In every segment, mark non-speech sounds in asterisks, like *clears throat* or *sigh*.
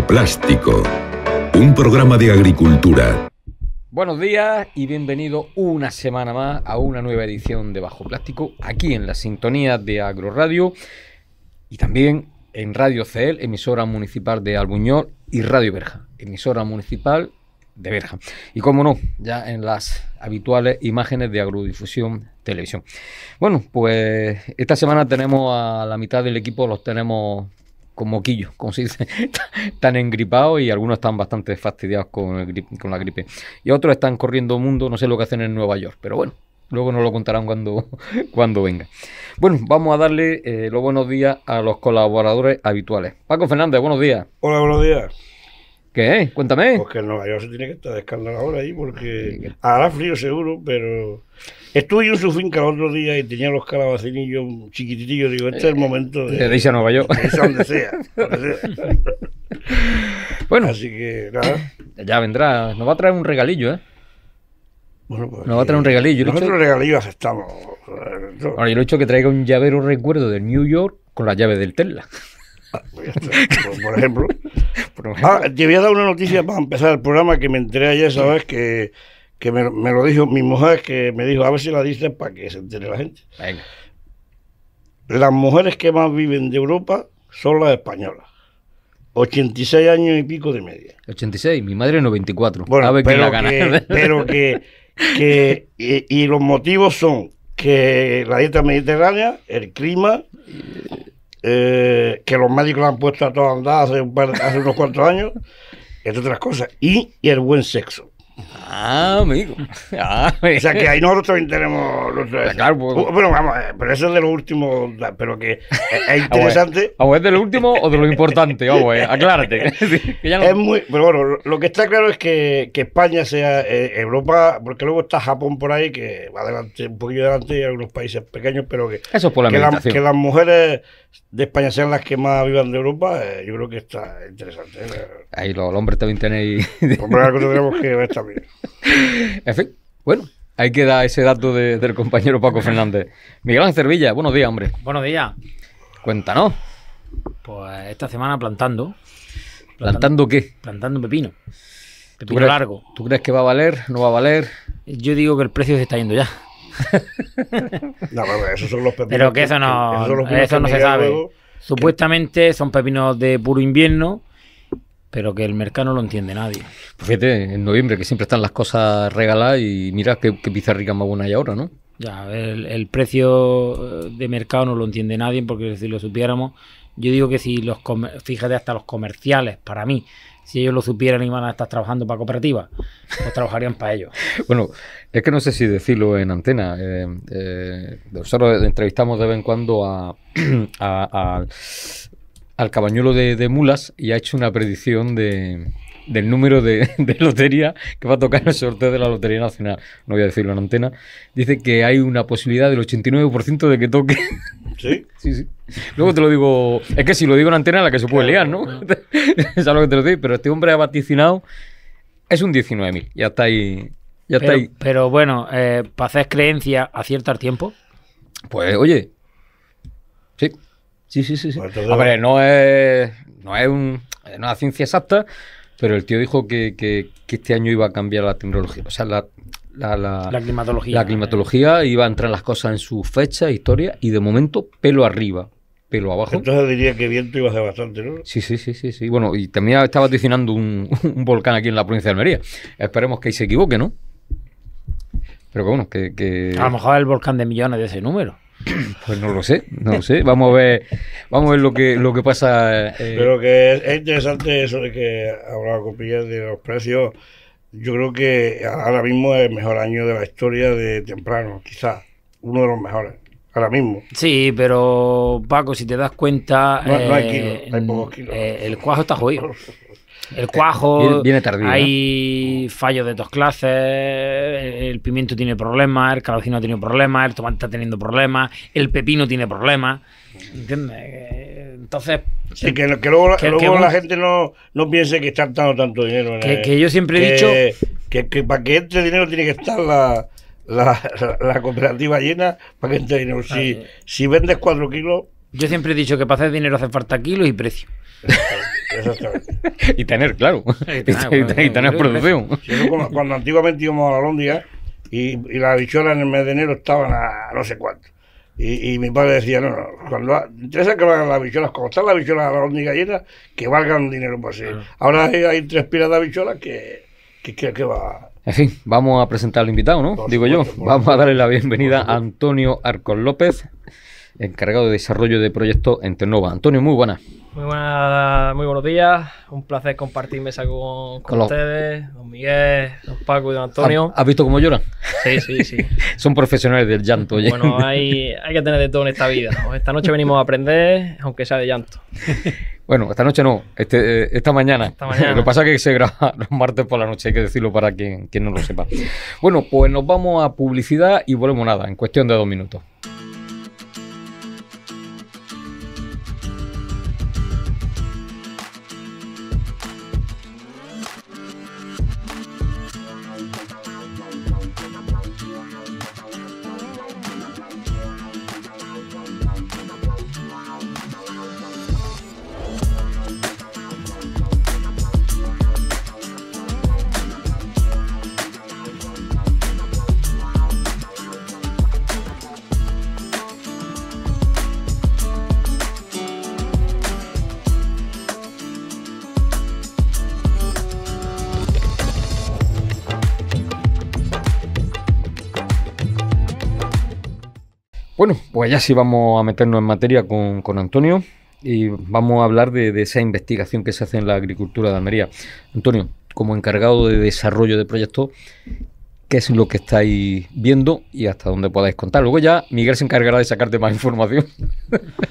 Plástico, un programa de agricultura. Buenos días y bienvenido una semana más a una nueva edición de Bajo Plástico aquí en la sintonía de Agroradio y también en Radio CEL, emisora municipal de Albuñol y Radio Berja, emisora municipal de Verja. Y como no, ya en las habituales imágenes de Agrodifusión Televisión. Bueno, pues esta semana tenemos a la mitad del equipo, los tenemos con moquillos, como se dice, *laughs* están engripados y algunos están bastante fastidiados con, la gripe. Y otros están corriendo mundo, no sé lo que hacen en Nueva York, pero bueno, Luego nos lo contarán cuando, *laughs* cuando venga. Bueno, vamos a darle eh, los buenos días a los colaboradores habituales. Paco Fernández, buenos días. Hola, buenos días. ¿Qué? Cuéntame. Porque pues en Nueva York se tiene que estar descalando ahora ahí porque hará frío seguro, pero estuve yo en su finca el otro día y tenía los calabacinillos chiquititillos. Digo, este es el eh, momento de... De irse a Nueva York. De a donde sea. *laughs* bueno. Así que nada. Ya vendrá. Nos va a traer un regalillo, ¿eh? Bueno, pues, Nos va a traer un regalillo. Nosotros regalillos aceptamos. Ahora, yo lo he dicho que traiga un llavero recuerdo de New York con la llave del Tesla. *laughs* por, ejemplo. Ah, te voy a dar una noticia para empezar el programa que me enteré ayer, ¿sabes? Que, que me, lo dijo mi mujer, que me dijo, a ver si la dices para que se entere la gente. Las mujeres que más viven de Europa son las españolas. 86 años y pico de media. 86, mi madre 94. Bueno, pero, que, pero que, y los motivos son que la dieta mediterránea, el clima, eh, que los médicos han puesto a toda andar hace, unos cuantos años, entre otras cosas, y, el buen sexo. Ah, amigo. Ah, o sea que ahí *laughs* nosotros también tenemos ah, pues. vamos, eh, pero eso es de lo último, pero que es ah, interesante. ¿O ¿Es de lo último o de lo importante? aclárate. *laughs* Es muy, pero bueno, lo que está claro es que, España sea eh, Europa, porque luego está Japón por ahí, que va adelante, un poquito adelante, y algunos países pequeños, pero que, eso es por que, que las mujeres de España sean las que más vivan de Europa, eh, yo creo que está interesante. Eh. Ahí los, hombres también tenéis. Hombre, algo que ver también. *laughs* En fin, bueno, ahí queda ese dato del compañero Paco Fernández. Miguel Ángel Cervilla, buenos días, hombre. Buenos días. Cuéntanos. Pues esta semana plantando. ¿Plantando, qué? Plantando pepino. Pepino ¿Tú largo. ¿Tú crees que va a valer? ¿No va a valer? Yo digo que el precio se está yendo ya. *laughs* Pero que eso no, eso no se sabe. Supuestamente son pepinos de puro invierno, pero que el mercado no lo entiende nadie. Pues fíjate, en noviembre que siempre están las cosas regaladas y mira qué, qué pizarrica más buena hay ahora, ¿no? Ya, el, el, precio eh, de mercado no lo entiende nadie porque si lo supiéramos, yo digo que si los, fíjate, hasta los comerciales, para mí, si ellos lo supieran y van a estar trabajando para cooperativas, pues trabajarían para ellos. *laughs* Bueno, es que no sé si decirlo en antena. Eh, eh, nosotros entrevistamos de vez en cuando a, *clears throat* al cabañuelo de, Mulas y ha hecho una predicción del número *laughs* de, lotería que va a tocar el sorteo de la Lotería Nacional. No voy a decirlo en antena. Dice que hay una posibilidad del 89% de que toque. Sí, *laughs* sí. sí. Luego te lo digo. Es que si lo digo en antena, la que se puede liar, ¿no? *laughs* es lo que te lo digo? Pero este hombre ha vaticinado. Es un 19.000. Ya está ahí. Ya está pero, ahí. Pero bueno, eh, para hacer creencia, a el tiempo. Pues oye. Sí. Sí, sí, sí. sí. Pues no es. No es un. ciencia exacta. Pero el tío dijo que, este año iba a cambiar la tecnología. O sea, la, la, climatología. La eh. climatología iba a entrar las cosas en su fecha, historia, y de momento pelo arriba abajo. Entonces diría que viento a de bastante, ¿no? Sí, sí, sí, sí, sí. Bueno, y también estaba adicionando *laughs* un, volcán aquí en la provincia de Almería. Esperemos que ahí se equivoque, ¿no? Pero que bueno, que, A lo mejor el volcán de millones de ese número. *clears throat* Pues no lo sé, no lo sé. Vamos a ver, vamos a ver lo que lo que pasa. Eh. Pero que es, interesante eso de que hablaba con de los precios. Yo creo que ahora mismo es el mejor año de la historia de temprano, quizás uno de los mejores ahora mismo. Sí, pero Paco, si te das cuenta. No, hay eh, kilos, eh, el cuajo está jodido. *laughs* El cuajo. Viene tardío. ¿eh? Hay fallos de dos clases. El pimiento tiene problemas. El ha tenido problemas. El tomate está teniendo problemas. El pepino tiene problemas. ¿Entiendes? Entonces. que, luego, la gente no, piense que está dando tanto dinero. que, yo siempre he dicho. Que, para que entre dinero tiene que estar la la, cooperativa llena para que entre dinero. Si, si vendes 4 kilos. Yo siempre he dicho que para hacer dinero hace falta kilos y precio. *laughs* y tener, claro. Y tener, producción. Cuando, antiguamente íbamos a la y, y las bicholas en el mes de enero estaban a no sé cuánto. Y, y, mi padre decía, no, no, cuando interesa que valgan las bicholas, como están las bicholas a la llena, que valgan dinero por sí. Ahora hay, tres pilas de bicholas que, que, que, que va en fin, vamos a presentar al invitado, ¿no? Digo yo. Vamos a darle la bienvenida a Antonio Arcos López, encargado de desarrollo de proyectos en Ternova. Antonio, muy buenas. Muy buenas, muy buenos días. Un placer compartir mesa con, ustedes, don Miguel, don Paco y don Antonio. ¿Has visto cómo lloran? Sí, sí, sí. *laughs* Son profesionales del llanto. Oye. Bueno, hay, que tener de todo en esta vida. *laughs* Esta noche venimos a aprender, aunque sea de llanto. *laughs* Bueno, esta noche no, este, eh, esta, mañana. Lo que pasa es que se graba los martes por la noche, hay que decirlo para quien, quien no lo sepa. Bueno, pues nos vamos a publicidad y volvemos nada, en cuestión de dos minutos. Pues ya sí vamos a meternos en materia con, Antonio y vamos a hablar de, de, esa investigación que se hace en la agricultura de Almería. Antonio, como encargado de desarrollo de proyectos, ¿qué es lo que estáis viendo y hasta dónde podáis contar? Luego ya Miguel se encargará de sacarte más información. *laughs*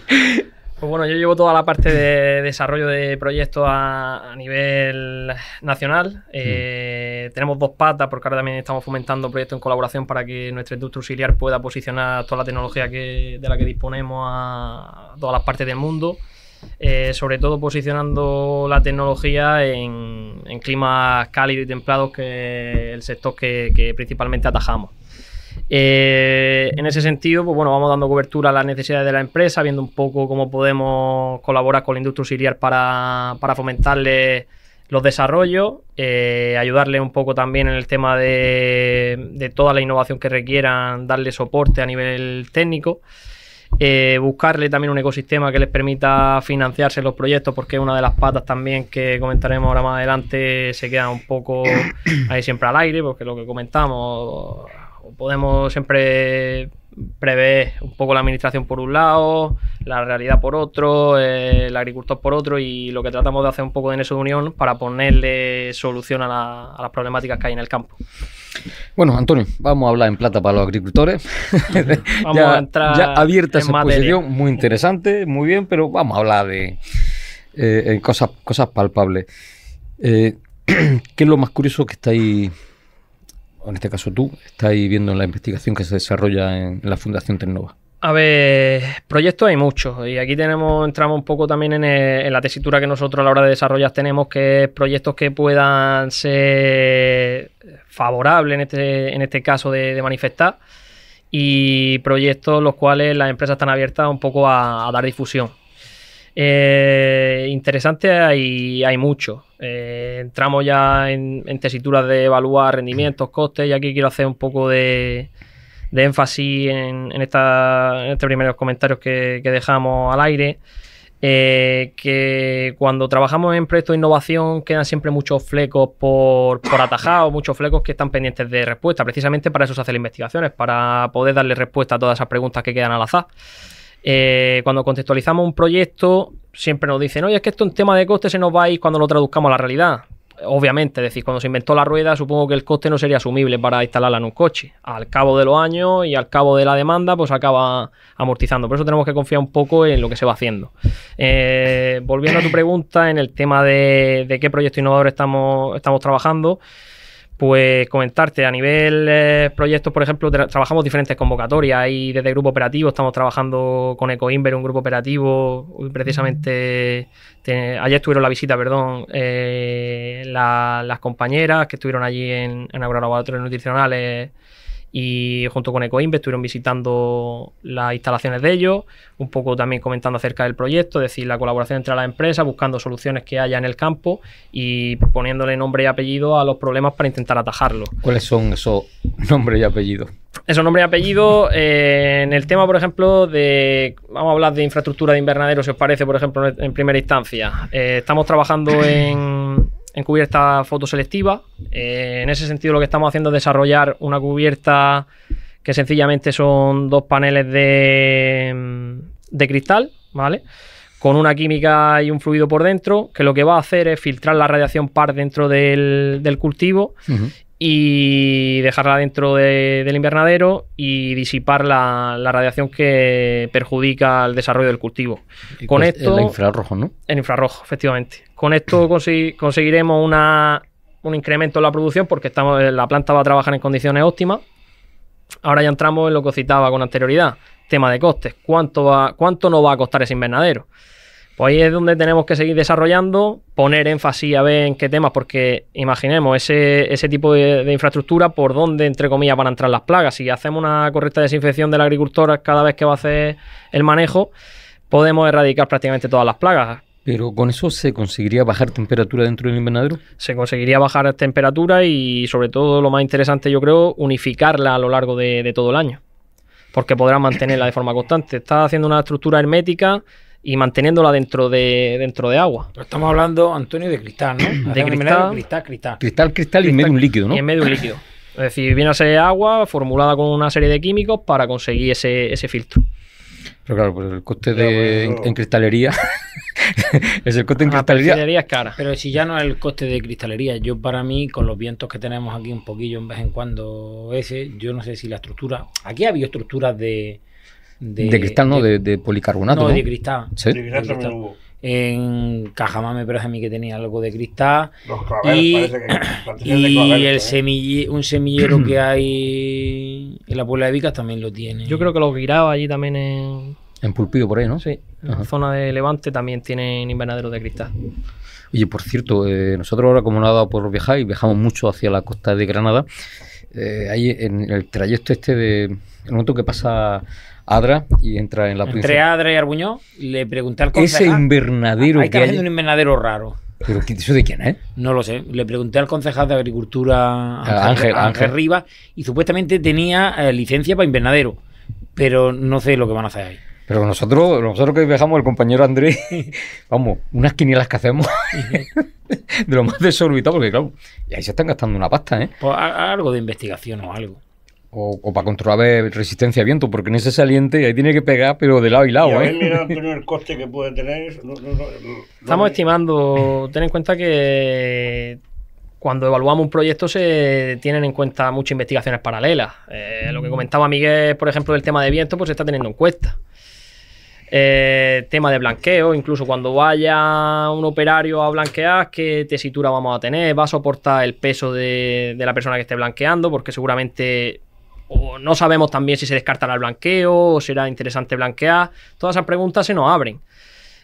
Pues bueno, yo llevo toda la parte de desarrollo de proyectos a, nivel nacional. Eh, mm. Tenemos dos patas, porque ahora también estamos fomentando proyectos en colaboración para que nuestra industria auxiliar pueda posicionar toda la tecnología de la que disponemos a todas las partes del mundo. Eh, sobre todo posicionando la tecnología en, climas cálidos y templados, que es el sector que principalmente atajamos. Eh, en ese sentido, pues bueno, vamos dando cobertura a las necesidades de la empresa, viendo un poco cómo podemos colaborar con la industria auxiliar para, para fomentarle los desarrollos, eh, ayudarle un poco también en el tema de, de toda la innovación que requieran, darle soporte a nivel técnico. Eh, buscarle también un ecosistema que les permita financiarse los proyectos, porque una de las patas también que comentaremos ahora más adelante se queda un poco ahí siempre al aire, porque lo que comentamos, podemos siempre prever un poco la administración por un lado, la realidad por otro, eh, el agricultor por otro y lo que tratamos de hacer un poco en esa unión para ponerle solución a, las problemáticas que hay en el campo. Bueno, Antonio, vamos a hablar en plata para los agricultores. *laughs* *laughs* vamos a entrar ya abierta en esa exposición, muy interesante, muy bien, pero vamos a hablar de eh, cosas, cosas palpables. Eh, *clears throat* ¿Qué es lo más curioso que está estáis en este caso tú, estáis viendo la investigación que se desarrolla en la Fundación Ternova? A ver, proyectos hay muchos y aquí tenemos entramos un poco también en, la tesitura que nosotros a la hora de desarrollar tenemos que es proyectos que puedan ser favorables en este, este caso de, manifestar y proyectos los cuales las empresas están abiertas un poco a dar difusión. Eh, interesante hay, hay mucho. Eh, entramos ya en, tesituras de evaluar rendimientos, costes, y aquí quiero hacer un poco de, énfasis en, estos este primeros comentarios que, dejamos al aire. Eh, que cuando trabajamos en proyectos de innovación quedan siempre muchos flecos por, por atajar muchos flecos que están pendientes de respuesta. Precisamente para eso se hacen investigaciones, para poder darle respuesta a todas esas preguntas que quedan al azar. Eh, cuando contextualizamos un proyecto, siempre nos dicen, oye, es que esto en tema de coste se nos va a ir cuando lo traduzcamos a la realidad. Obviamente, es decir, cuando se inventó la rueda, supongo que el coste no sería asumible para instalarla en un coche. Al cabo de los años y al cabo de la demanda, pues acaba amortizando. Por eso tenemos que confiar un poco en lo que se va haciendo. Eh, volviendo a tu pregunta en el tema de, qué proyecto innovador estamos trabajando pues comentarte a nivel eh, proyectos, por ejemplo, trabajamos diferentes convocatorias y desde grupo operativo estamos trabajando con Ecoinver, un grupo operativo, precisamente ayer estuvieron la visita, perdón, eh, las compañeras que estuvieron allí en, en agrolaboratorios nutricionales y junto con Ecoinvest estuvieron visitando las instalaciones de ellos, un poco también comentando acerca del proyecto, es decir, la colaboración entre las empresas, buscando soluciones que haya en el campo y poniéndole nombre y apellido a los problemas para intentar atajarlos. ¿Cuáles son esos nombres y apellidos? Esos nombres y apellidos, eh, en el tema, por ejemplo, de. Vamos a hablar de infraestructura de invernadero, si os parece, por ejemplo, en primera instancia. Eh, estamos trabajando en en cubierta fotoselectiva. Eh, en ese sentido, lo que estamos haciendo es desarrollar una cubierta que sencillamente son dos paneles mm, de, cristal, ¿vale? Con una química y un fluido por dentro, que lo que va a hacer es filtrar la radiación par dentro del, cultivo y dejarla dentro del invernadero y disipar la, radiación que perjudica el desarrollo del cultivo. Con pues esto. En infrarrojo, ¿no? En infrarrojo, efectivamente. Con esto conseguiremos un incremento en la producción porque estamos, eh, la planta va a trabajar en condiciones óptimas. Ahora ya entramos en lo que citaba con anterioridad, tema de costes. ¿Cuánto, va, nos va a costar ese invernadero? Pues ahí es donde tenemos que seguir desarrollando, poner énfasis a ver en qué temas, porque imaginemos ese, tipo de, infraestructura, por donde, entre comillas, van a entrar las plagas. Si hacemos una correcta desinfección de la agricultora cada vez que va a hacer el manejo, podemos erradicar prácticamente todas las plagas. ¿Pero con eso se conseguiría bajar temperatura dentro del invernadero? Se conseguiría bajar temperatura y sobre todo lo más interesante yo creo, unificarla a lo largo de, todo el año, porque podrá mantenerla de forma constante. Está haciendo una estructura hermética y manteniéndola dentro de dentro de agua. Pero estamos hablando, Antonio, de cristal, ¿no? De cristal, cristal, cristal. Cristal, cristal y medio un líquido, ¿no? Y en medio un líquido. Es decir, viene a ser agua formulada con una serie de químicos para conseguir ese filtro. Pero claro, pues el coste de, en, cristalería *laughs* es el coste en cristalería. cristalería es cara. Pero si ya no es el coste de cristalería, yo para mí, con los vientos que tenemos aquí un poquillo en vez en cuando ese, yo no sé si la estructura... Aquí había estructuras de... De, cristal, ¿no? De, policarbonato. No, de cristal. ¿Sí? De cristal, en Cajamame, me es a mí que tenía algo de cristal. y, que, *clears throat* el ¿eh? un semillero que *clears throat* hay en la Puebla de Vicas también lo tiene. Yo creo que los giraba allí también en... En Pulpío por ahí, ¿no? Sí, en la zona de Levante también tienen invernaderos de cristal. Oye, por cierto, eh, nosotros ahora como nada, por viajar y viajamos mucho hacia la costa de Granada, eh, ahí en el trayecto este de... El momento que pasa Adra y entra en la Entre Adra y Arbuñó, le pregunté al concejal. Ese ah, invernadero. Hay que, un invernadero raro. ¿Pero eso de quién es? No lo sé. Le pregunté al concejal de Agricultura, ah, Ángel, Ángel, Rivas, y supuestamente tenía eh, licencia para invernadero. Pero no sé lo que van a hacer ahí. Pero nosotros, nosotros que viajamos, el compañero Andrés, *laughs* vamos, unas quinielas que hacemos *laughs* de lo más desorbitado, porque claro, y ahí se están gastando una pasta, ¿eh? Pues algo de investigación o algo. O, para controlar resistencia a viento, porque en ese saliente ahí tiene que pegar, pero de lado y lado. ¿eh? mira, el coste que puede tener. Estamos estimando, ten en cuenta que cuando evaluamos un proyecto se tienen en cuenta muchas investigaciones paralelas. Eh, lo que mm. comentaba Miguel, por ejemplo, del tema de viento, pues se está teniendo en cuenta. Eh, tema de blanqueo, incluso cuando vaya un operario a blanquear, qué tesitura vamos a tener, va a soportar el peso de la persona que esté blanqueando, porque seguramente o no sabemos también si se descartará el blanqueo o será interesante blanquear. Todas esas preguntas se nos abren.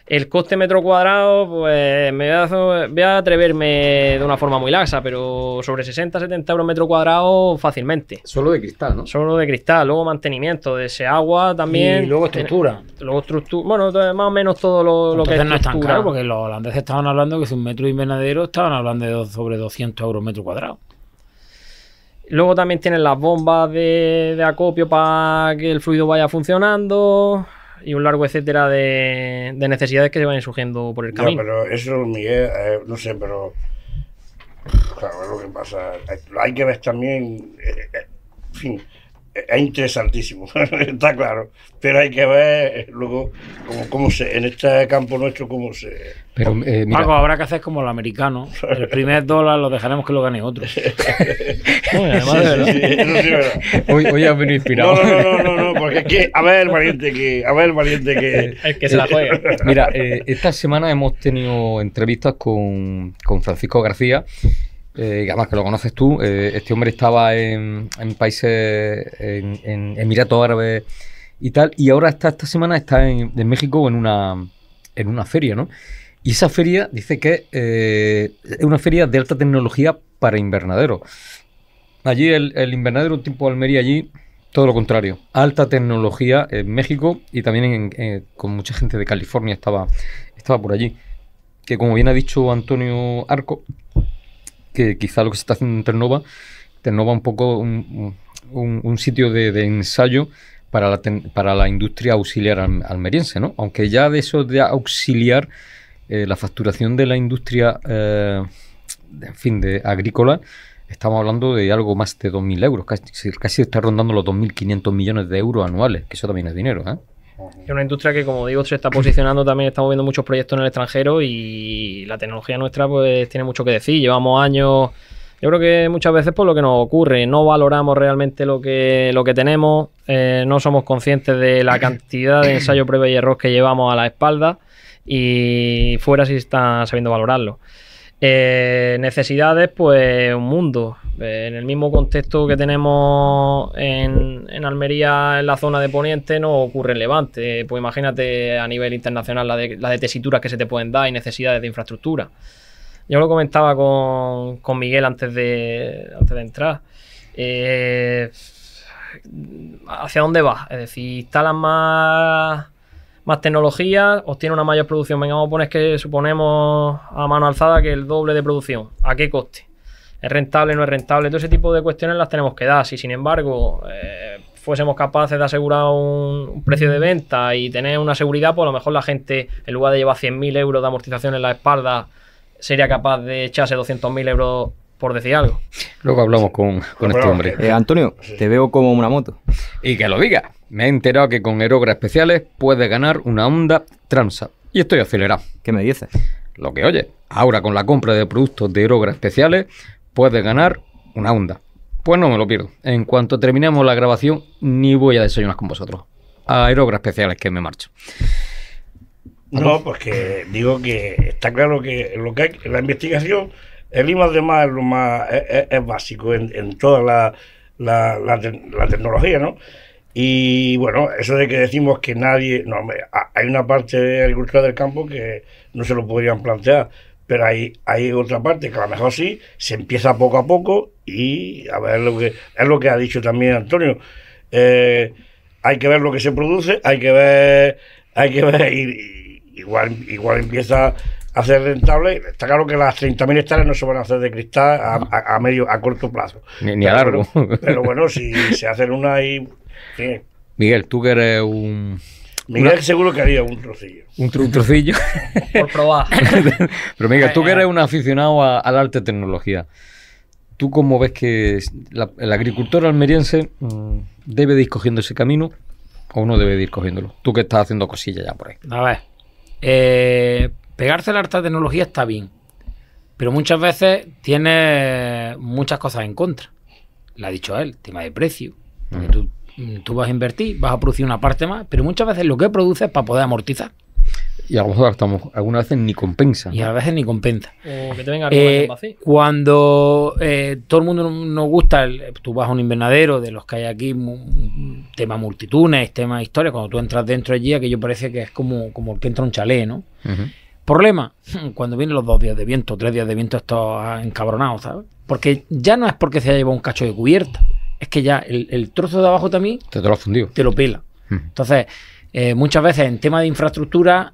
El coste metro cuadrado, pues me voy a, atreverme de una forma muy laxa, pero sobre 60, 70 euros metro cuadrado fácilmente. Solo de cristal, ¿no? Solo de cristal, luego mantenimiento de ese agua también. Y luego estructura. Luego estructura, bueno, más o menos todo lo, que es no es tan caro, porque los holandeses estaban hablando que si un metro invernadero estaban hablando de sobre 200 euros metro cuadrado. Luego también tienen las bombas de, acopio para que el fluido vaya funcionando y un largo etcétera de, necesidades que se van surgiendo por el camino. pero eso, Miguel, eh, no sé, pero claro, lo que pasa. Hay que ver también, eh, eh, fin, es interesantísimo, *laughs* está claro. Pero hay que ver luego cómo, se, en este campo nuestro, cómo se. Pero, eh, habrá que hacer como el americano El primer dólar lo dejaremos que lo gane otro. *laughs* Hoy venido inspirado. No, no, no, no, porque a ver el valiente que. A ver valiente que. mira, eh, esta semana hemos tenido entrevistas con, con Francisco García eh, además que lo conoces tú, eh, este hombre estaba en, países, en, Emiratos Árabes y tal, y ahora está, esta semana está en, México en una, en una feria, ¿no? Y esa feria dice que eh, es una feria de alta tecnología para invernadero. Allí el, el invernadero tipo Almería, allí todo lo contrario. Alta tecnología en México y también con mucha gente de California estaba, estaba por allí. Que como bien ha dicho Antonio Arco, que quizá lo que se está haciendo en Ternova, Ternova un poco un, sitio de, ensayo para la, para la industria auxiliar almeriense, ¿no? Aunque ya de eso de auxiliar, eh, la facturación de la industria, eh, en fin, de agrícola, estamos hablando de algo más de 2.000 euros, casi, casi está rondando los 2.500 millones de euros anuales, que eso también es dinero, ¿eh? Es una industria que, como digo, se está posicionando también, estamos viendo muchos proyectos en el extranjero y la tecnología nuestra pues tiene mucho que decir. Llevamos años, yo creo que muchas veces por lo que nos ocurre, no valoramos realmente lo que, lo que tenemos, eh, no somos conscientes de la cantidad de ensayo, prueba y error que llevamos a la espalda y fuera si sí está sabiendo valorarlo. Eh, necesidades, pues un mundo. Eh, en el mismo contexto que tenemos en, Almería, en la zona de Poniente, no ocurre en Levante. Pues imagínate a nivel internacional la de, tesituras que se te pueden dar y necesidades de infraestructura. Yo lo comentaba con, Miguel antes de, entrar. Eh, ¿Hacia dónde vas? Es decir, instalas más, más tecnología, obtiene una mayor producción. Venga, vamos a poner que suponemos a mano alzada que el doble de producción. ¿A qué coste? es rentable, no es rentable, todo ese tipo de cuestiones las tenemos que dar. Si sin embargo eh, fuésemos capaces de asegurar un, precio de venta y tener una seguridad, pues a lo mejor la gente, en lugar de llevar 100.000 euros de amortización en la espalda, sería capaz de echarse 200.000 euros por decir algo. Luego hablamos con, este hombre. Eh, Antonio, te veo como una moto. Y que lo diga. Me he enterado que con Herogras Especiales puedes ganar una Honda Transa. Y estoy acelerado. ¿Qué me dices? Lo que oye. Ahora con la compra de productos de Aerogra Especiales puedes ganar una onda. Pues no me lo pierdo. En cuanto terminemos la grabación, ni voy a desayunar con vosotros. A especiales que me marcho. No, porque pues digo que está claro que lo que hay, la investigación, el IMAX de más es lo más básico en, toda la, la, tecnología, ¿no? Y bueno, eso de que decimos que nadie, no, hay una parte de agricultura del campo que no se lo podrían plantear, pero hay, hay otra parte que a lo mejor sí, se empieza poco a poco y a ver, lo que, es lo que ha dicho también Antonio. Eh, hay que ver lo que se produce, hay que ver, hay que ver, igual, igual empieza a ser rentable. Está claro que las 30.000 hectáreas no se van a hacer de cristal a, medio, a corto plazo. Ni, a largo. Pero, bueno, *laughs* si se hacen una y... Miguel, tú que eres un Miguel seguro que había un trocillo. Un, trocillo. Por probar. *laughs* Pero mira, tú que eh, eres eh. un aficionado al arte tecnología, ¿tú cómo ves que el agricultor almeriense mm, debe de ir cogiendo ese camino o no debe de ir cogiéndolo? Tú que estás haciendo cosillas ya por ahí. A ver, eh, pegarse al arte alta tecnología está bien, pero muchas veces tiene muchas cosas en contra. La ha dicho él, tema de precio. Tú Mm, tú vas a invertir, vas a producir una parte más, pero muchas veces lo que produces es para poder amortizar. Y a lo mejor algunas veces ni compensa. Y a veces ni compensa. O que te venga eh, Cuando eh, todo el mundo nos gusta, tú vas a un invernadero de los que hay aquí, tema multitudes, tema historia, cuando tú entras dentro allí, yo parece que es como, como el que entra un chalé ¿no? Problema, *laughs* cuando vienen los dos días de viento, tres días de viento, estos encabronados, ¿sabes? Porque ya no es porque se haya llevado un cacho de cubierta es que ya el, trozo de abajo también te, lo ha fundido. Te lo pela. Hmm. Entonces, eh, muchas veces en tema de infraestructura,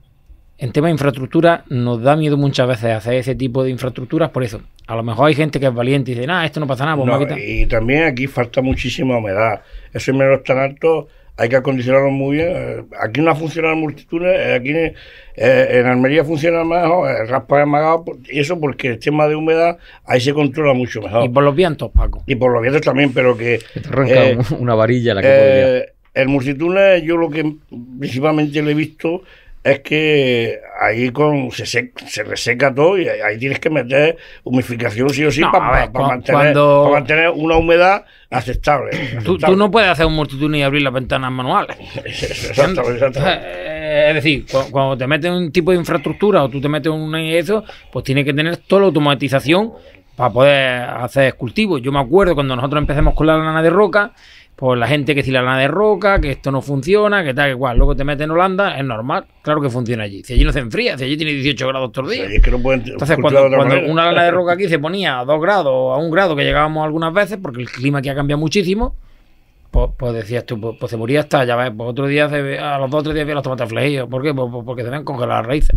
en tema de infraestructura nos da miedo muchas veces hacer ese tipo de infraestructuras, por eso. A lo mejor hay gente que es valiente y dice, nada, esto no pasa nada. Pues y también aquí falta muchísima humedad. Ese menos tan alto hay que acondicionarlo muy bien. Aquí no el multitune eh, aquí eh, eh, en Almería funciona mejor, el raspa es magado, y eso porque el tema de humedad ahí se controla mucho mejor. Y por los vientos, Paco. Y por los vientos también, pero que. te arranca una varilla la que El multitune, yo lo que principalmente le he visto es que ahí con, se, se reseca todo y ahí tienes que meter humificación sí o sí para, mantener, para, mantener, una humedad aceptable. Tú, no puedes hacer un multitud y abrir las ventanas manuales. *laughs* Exacto, eh, es decir, cuando, te metes un tipo de infraestructura o tú te metes un eso, pues tiene que tener toda la automatización para poder hacer cultivos. Yo me acuerdo cuando nosotros empecemos con la lana de roca, por pues la gente que si la lana de roca, que esto no funciona, que tal, que cual. Luego te metes en Holanda, es normal, claro que funciona allí. Si allí no se enfría, si allí tiene 18 grados todos los días. Entonces, cuando, una lana de roca aquí se ponía a 2 grados o a 1 grado, que llegábamos algunas veces, porque el clima aquí ha cambiado muchísimo, pues, pues decías tú, pues, pues, se moría hasta, ya ves, pues otro día, a los dos o tres días vi los tomates flejillos. ¿Por qué? Pues, porque se ven congeladas las raíces.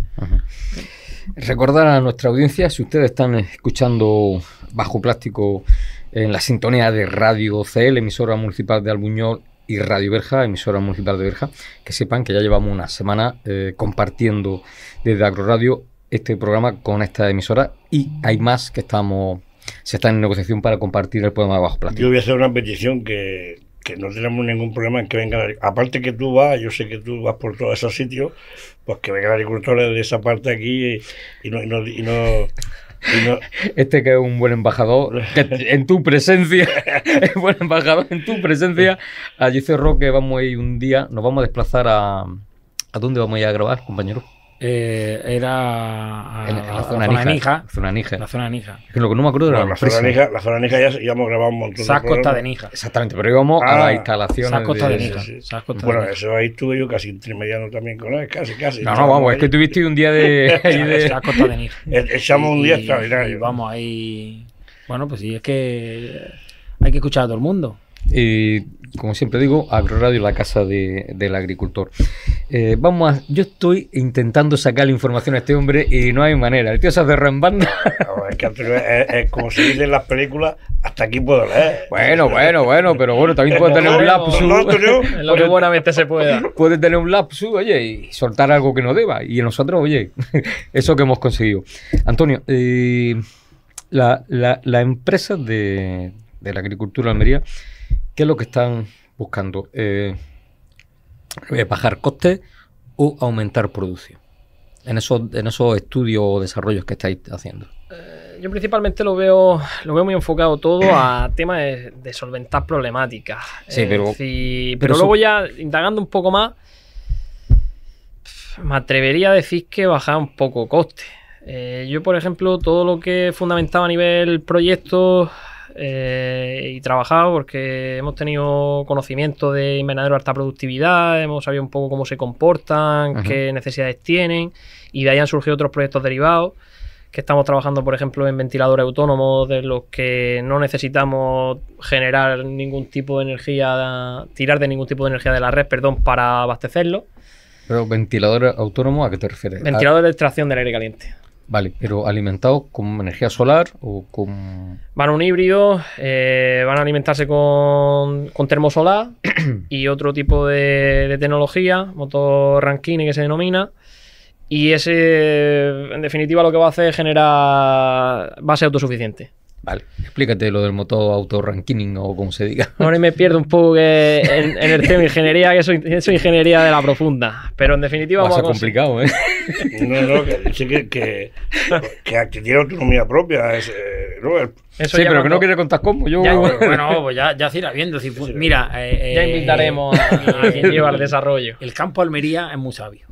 Recordar a nuestra audiencia, si ustedes están escuchando Bajo Plástico en la sintonía de Radio CL, emisora municipal de Albuñol y Radio Verja, emisora municipal de Verja, que sepan que ya llevamos una semana eh, compartiendo desde Agroradio este programa con esta emisora y hay más que estamos se están en negociación para compartir el programa de Bajo Plástico. Yo voy a hacer una petición que, no tenemos ningún problema en que venga, Aparte que tú vas, yo sé que tú vas por todos esos sitios, pues que el agricultores de esa parte aquí y, no, Este que es un buen embajador, en tu presencia, *laughs* es buen embajador en tu presencia. Allí cerró que vamos a ir un día, nos vamos a desplazar a... ¿A dónde vamos a ir a grabar, compañero? Eh, era la, zona Nija, La zona Nija. Es lo que no me acuerdo era la, Zona Nija, la zona Nija ya hemos grabado un montón Sas Costa de Nija. Exactamente, pero íbamos a la ah, instalación. Sas Costa de, Nija. bueno, eso ahí estuve yo casi intermediano también con él, casi, casi. No, no, vamos, es que tuviste un día de. *laughs* de... Sas Costa de Nija. E- echamos un día extraordinario. Vamos ahí. Bueno, pues sí, es que hay que escuchar a todo el mundo. Y como siempre digo, Agroradio, la casa de, del agricultor. Eh, vamos a, yo estoy intentando sacar la información a este hombre y no hay manera. El tío se hace en es, que, como se dice en las películas, hasta aquí puedo leer. Bueno, bueno, bueno, pero bueno, también puede tener un lapsus. Lo que buenamente se pueda. Puede tener un lapsus, oye, y soltar algo que no deba. Y nosotros, oye, *laughs* eso que hemos conseguido. Antonio, eh, la, empresa de, de la agricultura Almería ¿Qué es lo que están buscando? Eh, eh, bajar costes o aumentar producción. En esos, en esos estudios o desarrollos que estáis haciendo. Eh, yo principalmente lo veo, lo veo muy enfocado todo a *clears throat* temas de, solventar problemáticas. Sí, pero, pero, luego ya indagando un poco más, me atrevería a decir que bajar un poco coste. yo, por ejemplo, todo lo que he fundamentaba a nivel proyectos eh, y trabajado porque hemos tenido conocimiento de invernadero de alta productividad, hemos sabido un poco cómo se comportan, qué necesidades tienen y de ahí han surgido otros proyectos derivados que estamos trabajando, por ejemplo, en ventiladores autónomos de los que no necesitamos generar ningún tipo de energía, tirar de ningún tipo de energía de la red, perdón, para abastecerlo. Pero ventiladores autónomos ¿a qué te refieres? Ventilador de extracción del aire caliente. Vale, pero alimentados con energía solar o con... Van a un híbrido, eh, van a alimentarse con, con termosolar *clears throat* y otro tipo de, de tecnología, motor Rankine que se denomina. Y ese, en definitiva, lo que va a hacer es generar... va a ser autosuficiente. Vale, explícate lo del motor auto-ranking o como se diga. Ahora me pierdo un poco en, el tema ingeniería, que es ingeniería de la profunda, pero en definitiva... Va a complicado, ¿eh? No, no, que, que, que, que, tiene autonomía propia, eh, Eso sí, pero que no quiere contar cómo. Yo... *laughs* bueno, pues ya, ya se irá viendo. Si, mira, ya eh, eh, invitaremos a, a quien lleva el desarrollo. El campo Almería es muy sabio.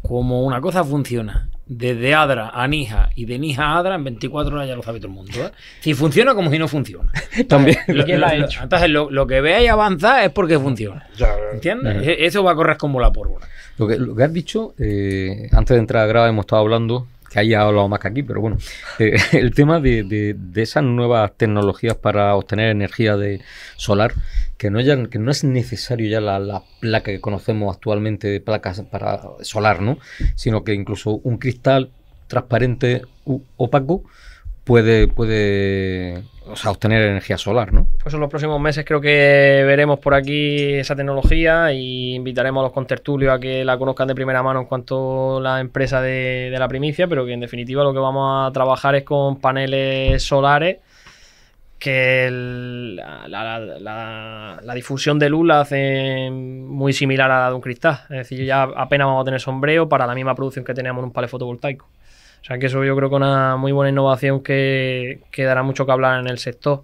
Como una cosa funciona desde Adra a Nija y de Nija a Adra en 24 horas ya lo sabe todo el mundo. ¿eh? Si funciona como si no funciona. *laughs* También. Lo, lo, lo, entonces, lo, que veáis avanzar es porque funciona. ¿Entiendes? E-, eso va a correr como la pólvora. Lo que, has dicho, eh, antes de entrar a grave, hemos estado hablando que haya hablado más que aquí, pero bueno, eh, *laughs* el tema de, de, esas nuevas tecnologías para obtener energía de solar, que no, que no es necesario ya la, la, placa que conocemos actualmente de placas para solar, ¿no? Sino que incluso un cristal transparente u opaco puede, puede obtener energía solar, ¿no? Pues en los próximos meses creo que veremos por aquí esa tecnología y invitaremos a los contertulios a que la conozcan de primera mano en cuanto a la empresa de, la primicia, pero que en definitiva lo que vamos a trabajar es con paneles solares que la, difusión de luz la hace muy similar a la de un cristal. Es decir, ya apenas vamos a tener sombreo para la misma producción que teníamos en un pale fotovoltaico. O sea que eso yo creo que es una muy buena innovación que, dará mucho que hablar en el sector.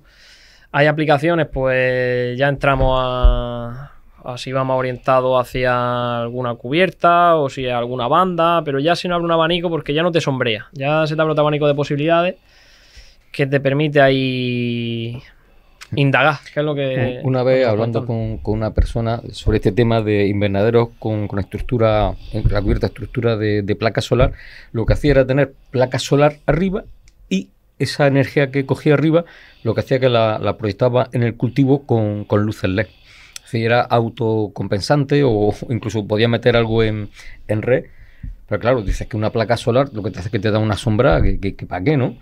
Hay aplicaciones, pues ya entramos a, a si vamos orientados hacia alguna cubierta o si alguna banda, pero ya si no abre un abanico porque ya no te sombrea, ya se te abre otro abanico de posibilidades que te permite ahí indagar, que lo que... Una vez hablando con, una persona sobre este tema de invernaderos con, estructura, la cubierta estructura de, de placa solar, lo que hacía era tener placa solar arriba y esa energía que cogía arriba, lo que hacía que la, proyectaba en el cultivo con, luces LED. Si era autocompensante o *laughs* incluso podía meter algo en, red. Pero claro, dices que una placa solar lo que te hace es que te da una sombra, que, que, que para qué, ¿no?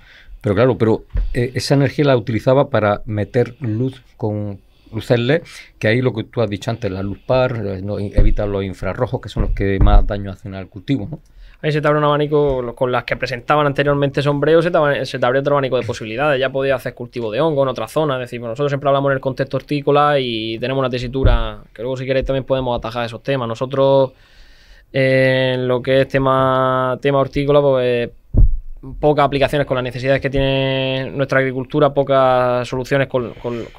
Pero claro, pero eh, esa energía la utilizaba para meter luz con LED, que ahí lo que tú has dicho antes, la luz par, evitar eh, evita los infrarrojos, que son los que más daño hacen al cultivo, ¿no? Ahí se te abre un abanico con las que presentaban anteriormente sombreos, se te, se abre otro abanico de posibilidades. Ya podía hacer cultivo de hongo en otra zona. Es decir, nosotros siempre hablamos en el contexto hortícola y tenemos una tesitura que luego, si queréis, también podemos atajar esos temas. Nosotros, en lo que es tema, tema hortícola, pues pocas aplicaciones con las necesidades que tiene nuestra agricultura, pocas soluciones con,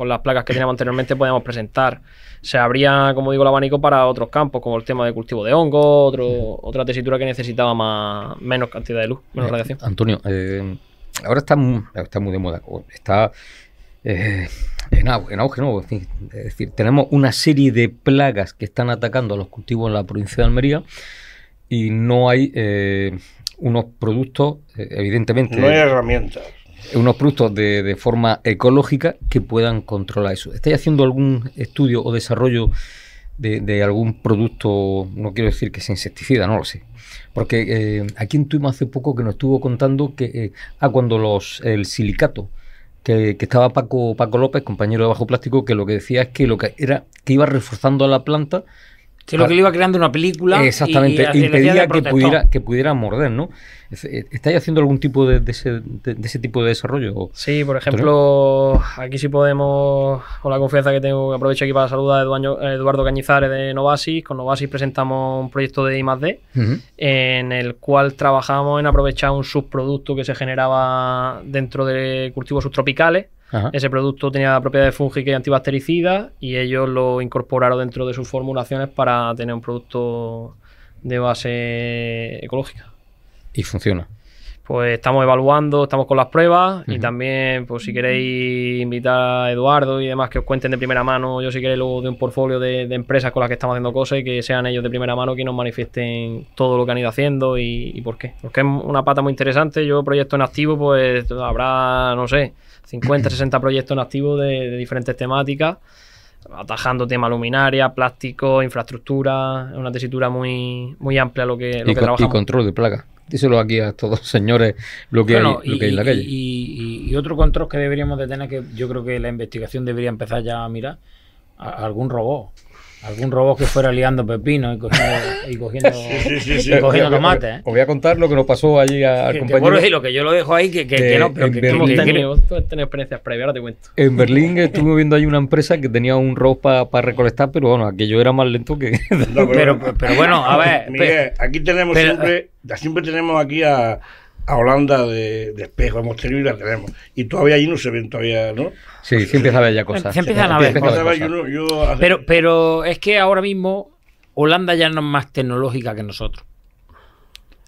las placas que teníamos anteriormente podíamos presentar. Se abría, como digo, el abanico para otros campos, como el tema de cultivo de hongos, otro, otra tesitura que necesitaba más, menos cantidad de luz, menos eh, radiación. Antonio, eh, ahora está muy, está muy de moda, está eh, en, auge, en auge, ¿no? Es decir, tenemos una serie de plagas que están atacando a los cultivos en la provincia de Almería y no hay unos productos, eh, evidentemente. No hay herramientas. Unos productos de, de forma ecológica que puedan controlar eso. ¿Estáis haciendo algún estudio o desarrollo de, algún producto? No quiero decir que sea insecticida, no lo sé. Porque eh, aquí en hace poco que nos estuvo contando que. a eh, ah, cuando los, el silicato. Que, que, estaba Paco, Paco López, compañero de Bajo Plástico, que lo que decía es que lo que era que iba reforzando a la planta Sino que le iba creando una película. Exactamente, y, impedía que pudiera, que pudiera morder, ¿no? Eh, ¿Estáis haciendo algún tipo de, ese, tipo de desarrollo? Sí, por ejemplo, aquí sí podemos, con la confianza que tengo, aprovecho aquí para saludar a Eduardo Cañizares de Novasis. Con Novasis presentamos un proyecto de I+.D. en el cual trabajamos en aprovechar un subproducto que se generaba dentro de cultivos subtropicales ese producto tenía propiedades fúngicas y antibactericida y ellos lo incorporaron dentro de sus formulaciones para tener un producto de base ecológica. Y funciona pues estamos evaluando, estamos con las pruebas y también, pues si queréis invitar a Eduardo y demás que os cuenten de primera mano, yo si queréis luego de un portfolio de, empresas con las que estamos haciendo cosas y que sean ellos de primera mano que nos manifiesten todo lo que han ido haciendo y, por qué. Porque es una pata muy interesante, yo proyecto en activo, pues habrá, no sé, 50, 60 *clears throat* proyectos en activo de, diferentes temáticas, atajando tema luminaria, plástico, infraestructura, una tesitura muy, muy amplia lo que, lo trabajamos. Y control de plaga díselo aquí a estos dos señores lo que, lo que hay la calle. Y, otro control que deberíamos de tener, que yo creo que la investigación debería empezar ya a mirar, algún robot Algún robot que fuera liando pepino y cogiendo, y cogiendo, *laughs* tomate. ¿eh? Os voy a contar lo que nos pasó allí al compañero. Que, lo que yo lo dejo ahí, que, que, no, pero que, experiencias previas, ahora te cuento. En Berlín estuve viendo ahí una empresa que tenía un robot para recolectar, pero bueno, aquello era más lento que... pero, pero, bueno, a ver... *laughs* Miguel, aquí tenemos siempre, eh, siempre tenemos aquí a a Holanda de, espejo, hemos tenido y la tenemos. Y todavía allí no se ven todavía, ¿no? Sí, se empieza a ver ya em, cosas. Se empiezan a ver. Pero, pero es que ahora mismo Holanda ya no es más tecnológica que nosotros.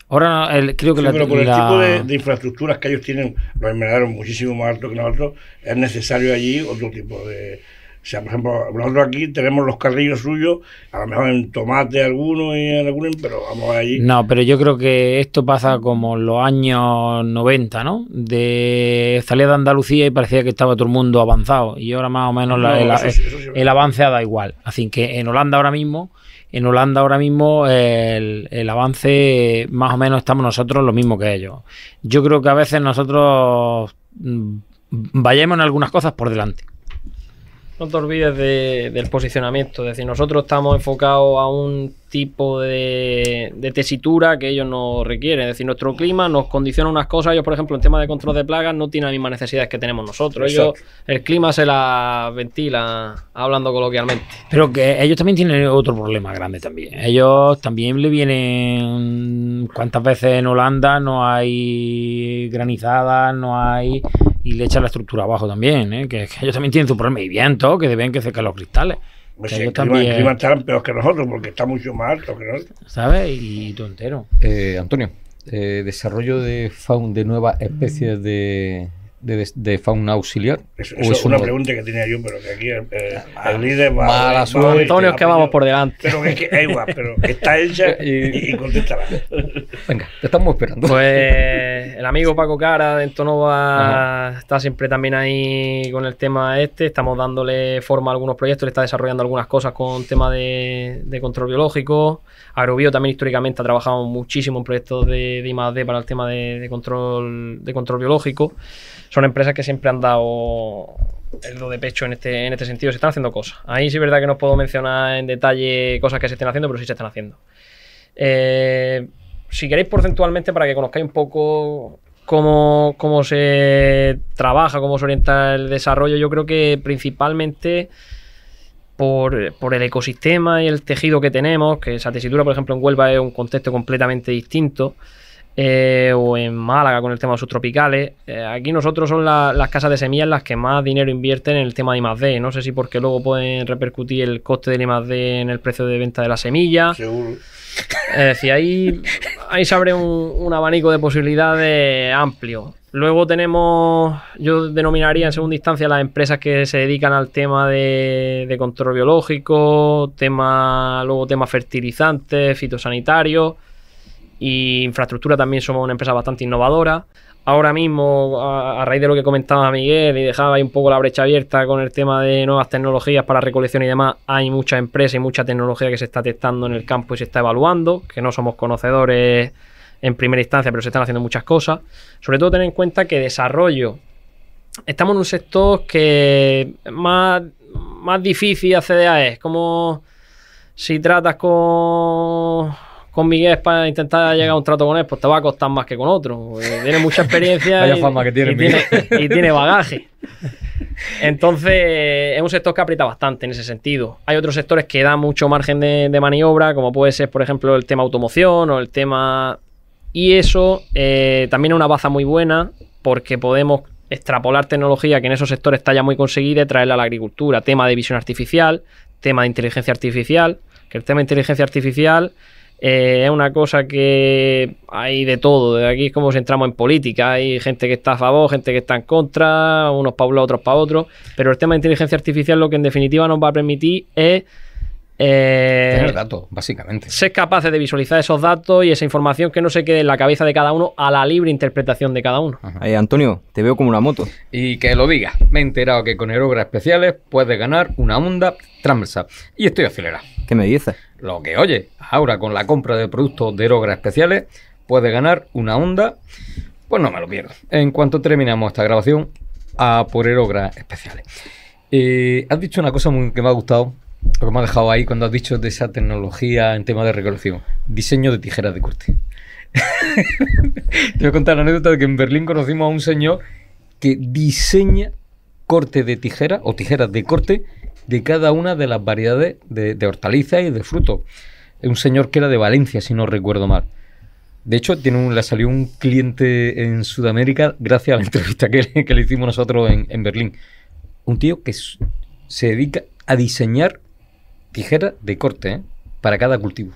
Ahora creo que la, pero por el tipo de, infraestructuras que ellos tienen, los envenenaron muchísimo más alto que nosotros, es necesario allí otro tipo de, o sea, por ejemplo, hablando aquí tenemos los carrillos suyos, a lo mejor en tomate alguno y en pero vamos allí. No, pero yo creo que esto pasa como en los años 90, ¿no? De salir de Andalucía y parecía que estaba todo el mundo avanzado y ahora más o menos el, avance Ha dado avance da igual. Así que en Holanda ahora mismo, en Holanda ahora mismo el, el avance más o menos estamos nosotros lo mismo que ellos. Yo creo que a veces nosotros mm, vayamos en algunas cosas por delante no te olvides del posicionamiento. Es decir, nosotros estamos enfocados a un tipo de, de, tesitura que ellos no requieren. Es decir, nuestro clima nos condiciona unas cosas. Ellos, por ejemplo, en tema de control de plagas, no tienen las mismas necesidades que tenemos nosotros. Ellos, el clima se la ventila, hablando coloquialmente. Pero que ellos también tienen otro problema grande también. Ellos también le vienen. ¿Cuántas veces en Holanda no hay granizadas, no hay y le echan la estructura abajo también, ¿eh? que, ellos también tienen su problema. Y viento, que deben que secar los cristales. Pues que ellos Clima peor que nosotros porque está mucho más alto que nosotros. ¿Sabes? Y, tontero. Eh, Antonio, eh, desarrollo de fauna de nuevas especies de, de, fauna auxiliar? Eso, es una pregunta que tenía yo, pero que aquí el, líder va. Antonio, es que vamos por delante. Pero que, es igual, pero está hecha *laughs* y, contestará. Venga, te estamos esperando. Pues el amigo Paco Cara de Entonova está siempre también ahí con el tema este. Estamos dándole forma a algunos proyectos, le está desarrollando algunas cosas con tema de, control biológico. Agrobio también históricamente ha trabajado muchísimo en proyectos de, de I+.D. para el tema de, de, control, de control biológico son empresas que siempre han dado el do de pecho en este, en este sentido. Se están haciendo cosas. Ahí sí es verdad que no puedo mencionar en detalle cosas que se estén haciendo, pero sí se están haciendo. Eh, si queréis porcentualmente, para que conozcáis un poco cómo, se trabaja, cómo se orienta el desarrollo, yo creo que principalmente... Por, por, el ecosistema y el tejido que tenemos, que esa tesitura, por ejemplo, en Huelva es un contexto completamente distinto. Eh, o en Málaga con el tema de sus eh, aquí nosotros son las casas de semillas las que más dinero invierten en el tema de I+.D. No sé si porque luego pueden repercutir el coste del I+.D. en el precio de venta de la semilla. Seguro. Es decir, ahí, ahí se abre un, abanico de posibilidades amplio. Luego tenemos, yo denominaría en segunda instancia las empresas que se dedican al tema de, control biológico, tema, luego temas fertilizantes, fitosanitarios. Y infraestructura también somos una empresa bastante innovadora. Ahora mismo, a, raíz de lo que comentaba Miguel y dejaba ahí un poco la brecha abierta con el tema de nuevas tecnologías para recolección y demás, hay mucha empresa y mucha tecnología que se está testando en el campo y se está evaluando, que no somos conocedores en primera instancia, pero se están haciendo muchas cosas. Sobre todo tener en cuenta que desarrollo. Estamos en un sector que más, más difícil acceder a es. Como si tratas con con Miguel para intentar llegar a un trato con él, pues te va a costar más que con otro. Tiene mucha experiencia *laughs* y, tiene, bagaje. Entonces, es un sector que aprieta bastante en ese sentido. Hay otros sectores que dan mucho margen de, maniobra, como puede ser, por ejemplo, el tema automoción o el tema... Y eso eh, también es una baza muy buena porque podemos extrapolar tecnología que en esos sectores está ya muy conseguida y traerla a la agricultura. Tema de visión artificial, tema de inteligencia artificial, que el tema de inteligencia artificial eh, es una cosa que hay de todo. De aquí es como si entramos en política. Hay gente que está a favor, gente que está en contra, unos para un otros para otro. Pero el tema de inteligencia artificial lo que en definitiva nos va a permitir es eh, Tener datos, básicamente. Ser capaces de visualizar esos datos y esa información que no se quede en la cabeza de cada uno a la libre interpretación de cada uno. Antonio, te veo como una moto. Y que lo digas, me he enterado que con Herogra especiales puedes ganar una onda Transversal. Y estoy acelerado. ¿Qué me dices? Lo que oye, ahora con la compra de productos de Herogra especiales puedes ganar una onda. Pues no me lo pierdo. En cuanto terminamos esta grabación, a por Herogra especiales. Eh, has dicho una cosa que me ha gustado lo que me ha dejado ahí cuando has dicho de esa tecnología en tema de recolección. Diseño de tijeras de corte. *laughs* Te voy a contar la anécdota de que en Berlín conocimos a un señor que diseña corte de tijera o tijeras de corte de cada una de las variedades de, hortalizas y de frutos. Un señor que era de Valencia, si no recuerdo mal. De hecho, tiene un, le salió un cliente en Sudamérica gracias a la entrevista que le, hicimos nosotros en Berlín. Un tío que se dedica a diseñar tijera de corte ¿eh? para cada cultivo.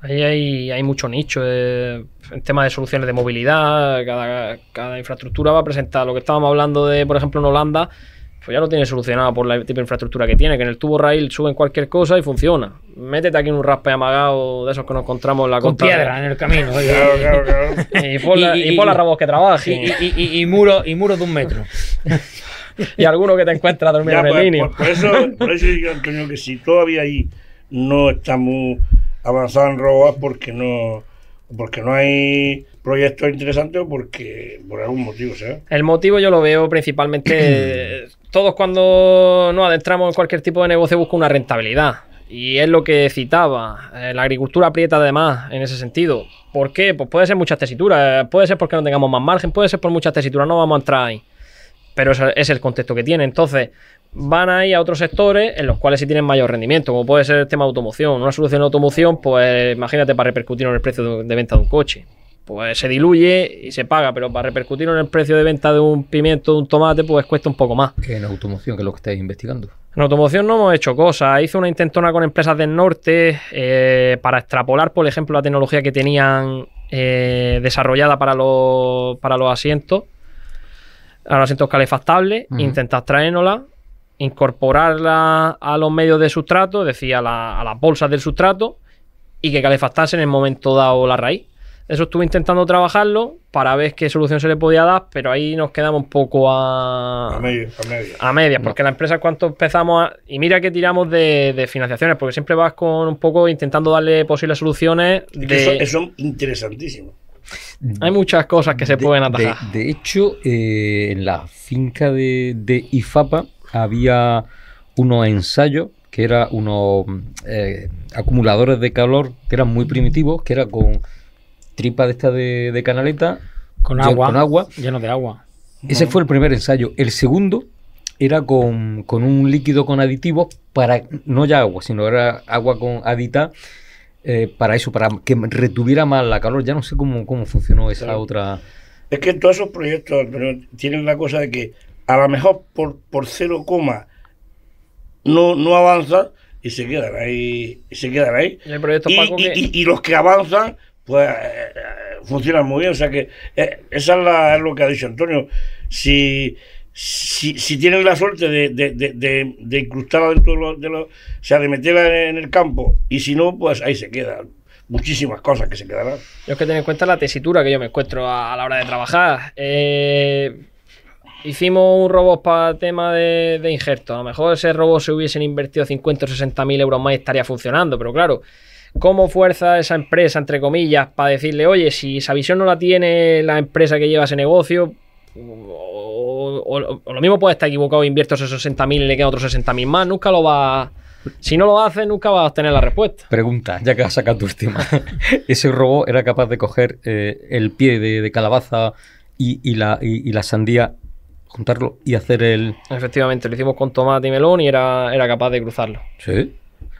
Ahí hay, mucho nicho. Eh, en tema de soluciones de movilidad, cada, infraestructura va a presentar. Lo que estábamos hablando de, por ejemplo, en Holanda, pues ya lo tiene solucionado por la tipo de infraestructura que tiene, que en el tubo rail suben cualquier cosa y funciona. Métete aquí en un raspe amagado de esos que nos encontramos en la Con piedra en el camino. *laughs* Y, por las rabos que trabaja. Y, muros y muro de un metro. *laughs* *laughs* y alguno que te encuentra dormir en el pues, pues, Por, eso, digo, Antonio, que si todavía ahí no estamos avanzando en porque no, porque no hay proyectos interesantes o porque por algún motivo, El motivo yo lo veo principalmente... *clears throat* todos cuando nos adentramos en cualquier tipo de negocio buscan una rentabilidad. Y es lo que citaba. Eh, la agricultura aprieta además en ese sentido. ¿Por qué? Pues puede ser muchas tesituras. Eh, puede ser porque no tengamos más margen. Puede ser por muchas tesituras. No vamos a entrar ahí pero ese es el contexto que tiene. Entonces, van a ir a otros sectores en los cuales sí tienen mayor rendimiento, como puede ser el tema de automoción. Una solución de automoción, pues imagínate para repercutir en el precio de venta de un coche. Pues se diluye y se paga, pero para repercutir en el precio de venta de un pimiento, de un tomate, pues cuesta un poco más. que En automoción, que es lo que estáis investigando. En automoción no hemos hecho cosas. Hice una intentona con empresas del norte eh, para extrapolar, por ejemplo, la tecnología que tenían eh, desarrollada para para los asientos Ahora siento calefactable calefactables, uh intentar incorporarla a los medios de sustrato, Decía, decir, a, las bolsas del sustrato, y que calefactase en el momento dado la raíz. Eso estuve intentando trabajarlo para ver qué solución se le podía dar, pero ahí nos quedamos un poco a. A medias. A media, porque la empresa, cuando empezamos a. Y mira que tiramos de, financiaciones, porque siempre vas con un poco intentando darle posibles soluciones. Es interesantísimo hay muchas cosas que se pueden atajar. De, hecho, eh, en la finca de, IFAPA había unos ensayos que eran unos eh, acumuladores de calor que eran muy primitivos, que era con tripa de esta de, canaleta. Con agua. Con agua. Lleno de agua. Ese fue el primer ensayo. El segundo era con, un líquido con aditivos para, no ya agua, sino era agua con adita eh, para eso, para que retuviera más la calor. Ya no sé cómo, cómo funcionó esa otra. Es que todos esos proyectos tienen la cosa de que a lo mejor por, por coma no, no avanza y se quedan ahí. Y se quedan ahí. Y, los que avanzan, pues eh, funcionan muy bien. O sea que eh, esa es, es lo que ha dicho Antonio. Si si, tienen la suerte de, de, de, de, incrustarla dentro de los, de los, o en el campo, y si no, pues ahí se quedan muchísimas cosas que se quedarán. Yo que tener en cuenta la tesitura que yo me encuentro a, la hora de trabajar. Eh, hicimos un robot para tema de, injerto. A lo mejor ese robot se hubiesen invertido 50 o 60 mil euros más y estaría funcionando, pero claro. ¿Cómo fuerza esa empresa, entre comillas, para decirle, oye, si esa visión no la tiene la empresa que lleva ese negocio, o, lo mismo puede estar equivocado, invierto esos 60.000 y le quedan otros mil más, nunca lo va... Si no lo hace, nunca vas a obtener la respuesta. Pregunta, ya que has sacado tu última. *laughs* ¿Ese robot era capaz de coger eh, el pie de, calabaza y, la, la, sandía, juntarlo y hacer el...? Efectivamente, lo hicimos con tomate y melón y era, era capaz de cruzarlo. ¿Sí?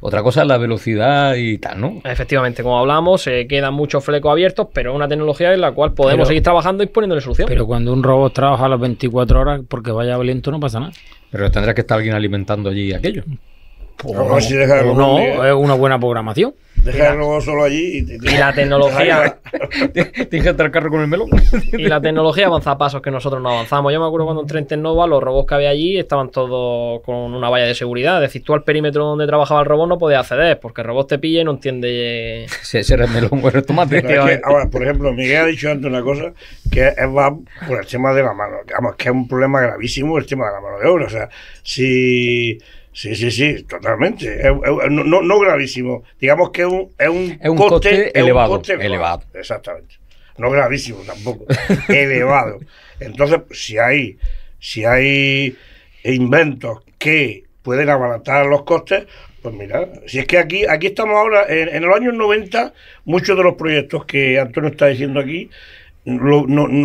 Otra cosa es la velocidad y tal, ¿no? Efectivamente, como hablamos, se quedan muchos flecos abiertos, pero es una tecnología en la cual podemos seguir trabajando y poniéndole solución. Pero cuando un robot trabaja las 24 horas porque vaya lento no pasa nada. Pero tendrá que estar alguien alimentando allí aquello. Pues no, es una buena programación. robot solo allí y, y la tecnología. *laughs* Tienes que el carro con el melón. y la tecnología avanza a pasos que nosotros no avanzamos. Yo me acuerdo cuando entré en Tecnova, los robots que había allí estaban todos con una valla de seguridad. Es decir, tú al perímetro donde trabajaba el robot no podías acceder, porque el robot te pilla y no entiende. *laughs* Si ese el melón, ahora, eh. por ejemplo, Miguel ha dicho antes una cosa que es va por el tema de la mano. Vamos, que es un problema gravísimo el tema de la mano de obra. O sea, si. Sí, sí, sí, totalmente. no, gravísimo. Digamos que es un, coste, elevado, Exactamente. No gravísimo tampoco. *laughs* elevado. Entonces, si hay, si hay inventos que pueden abaratar los costes, pues mira, si es que aquí, aquí estamos ahora, en, los años 90, muchos de los proyectos que Antonio está diciendo aquí, lo,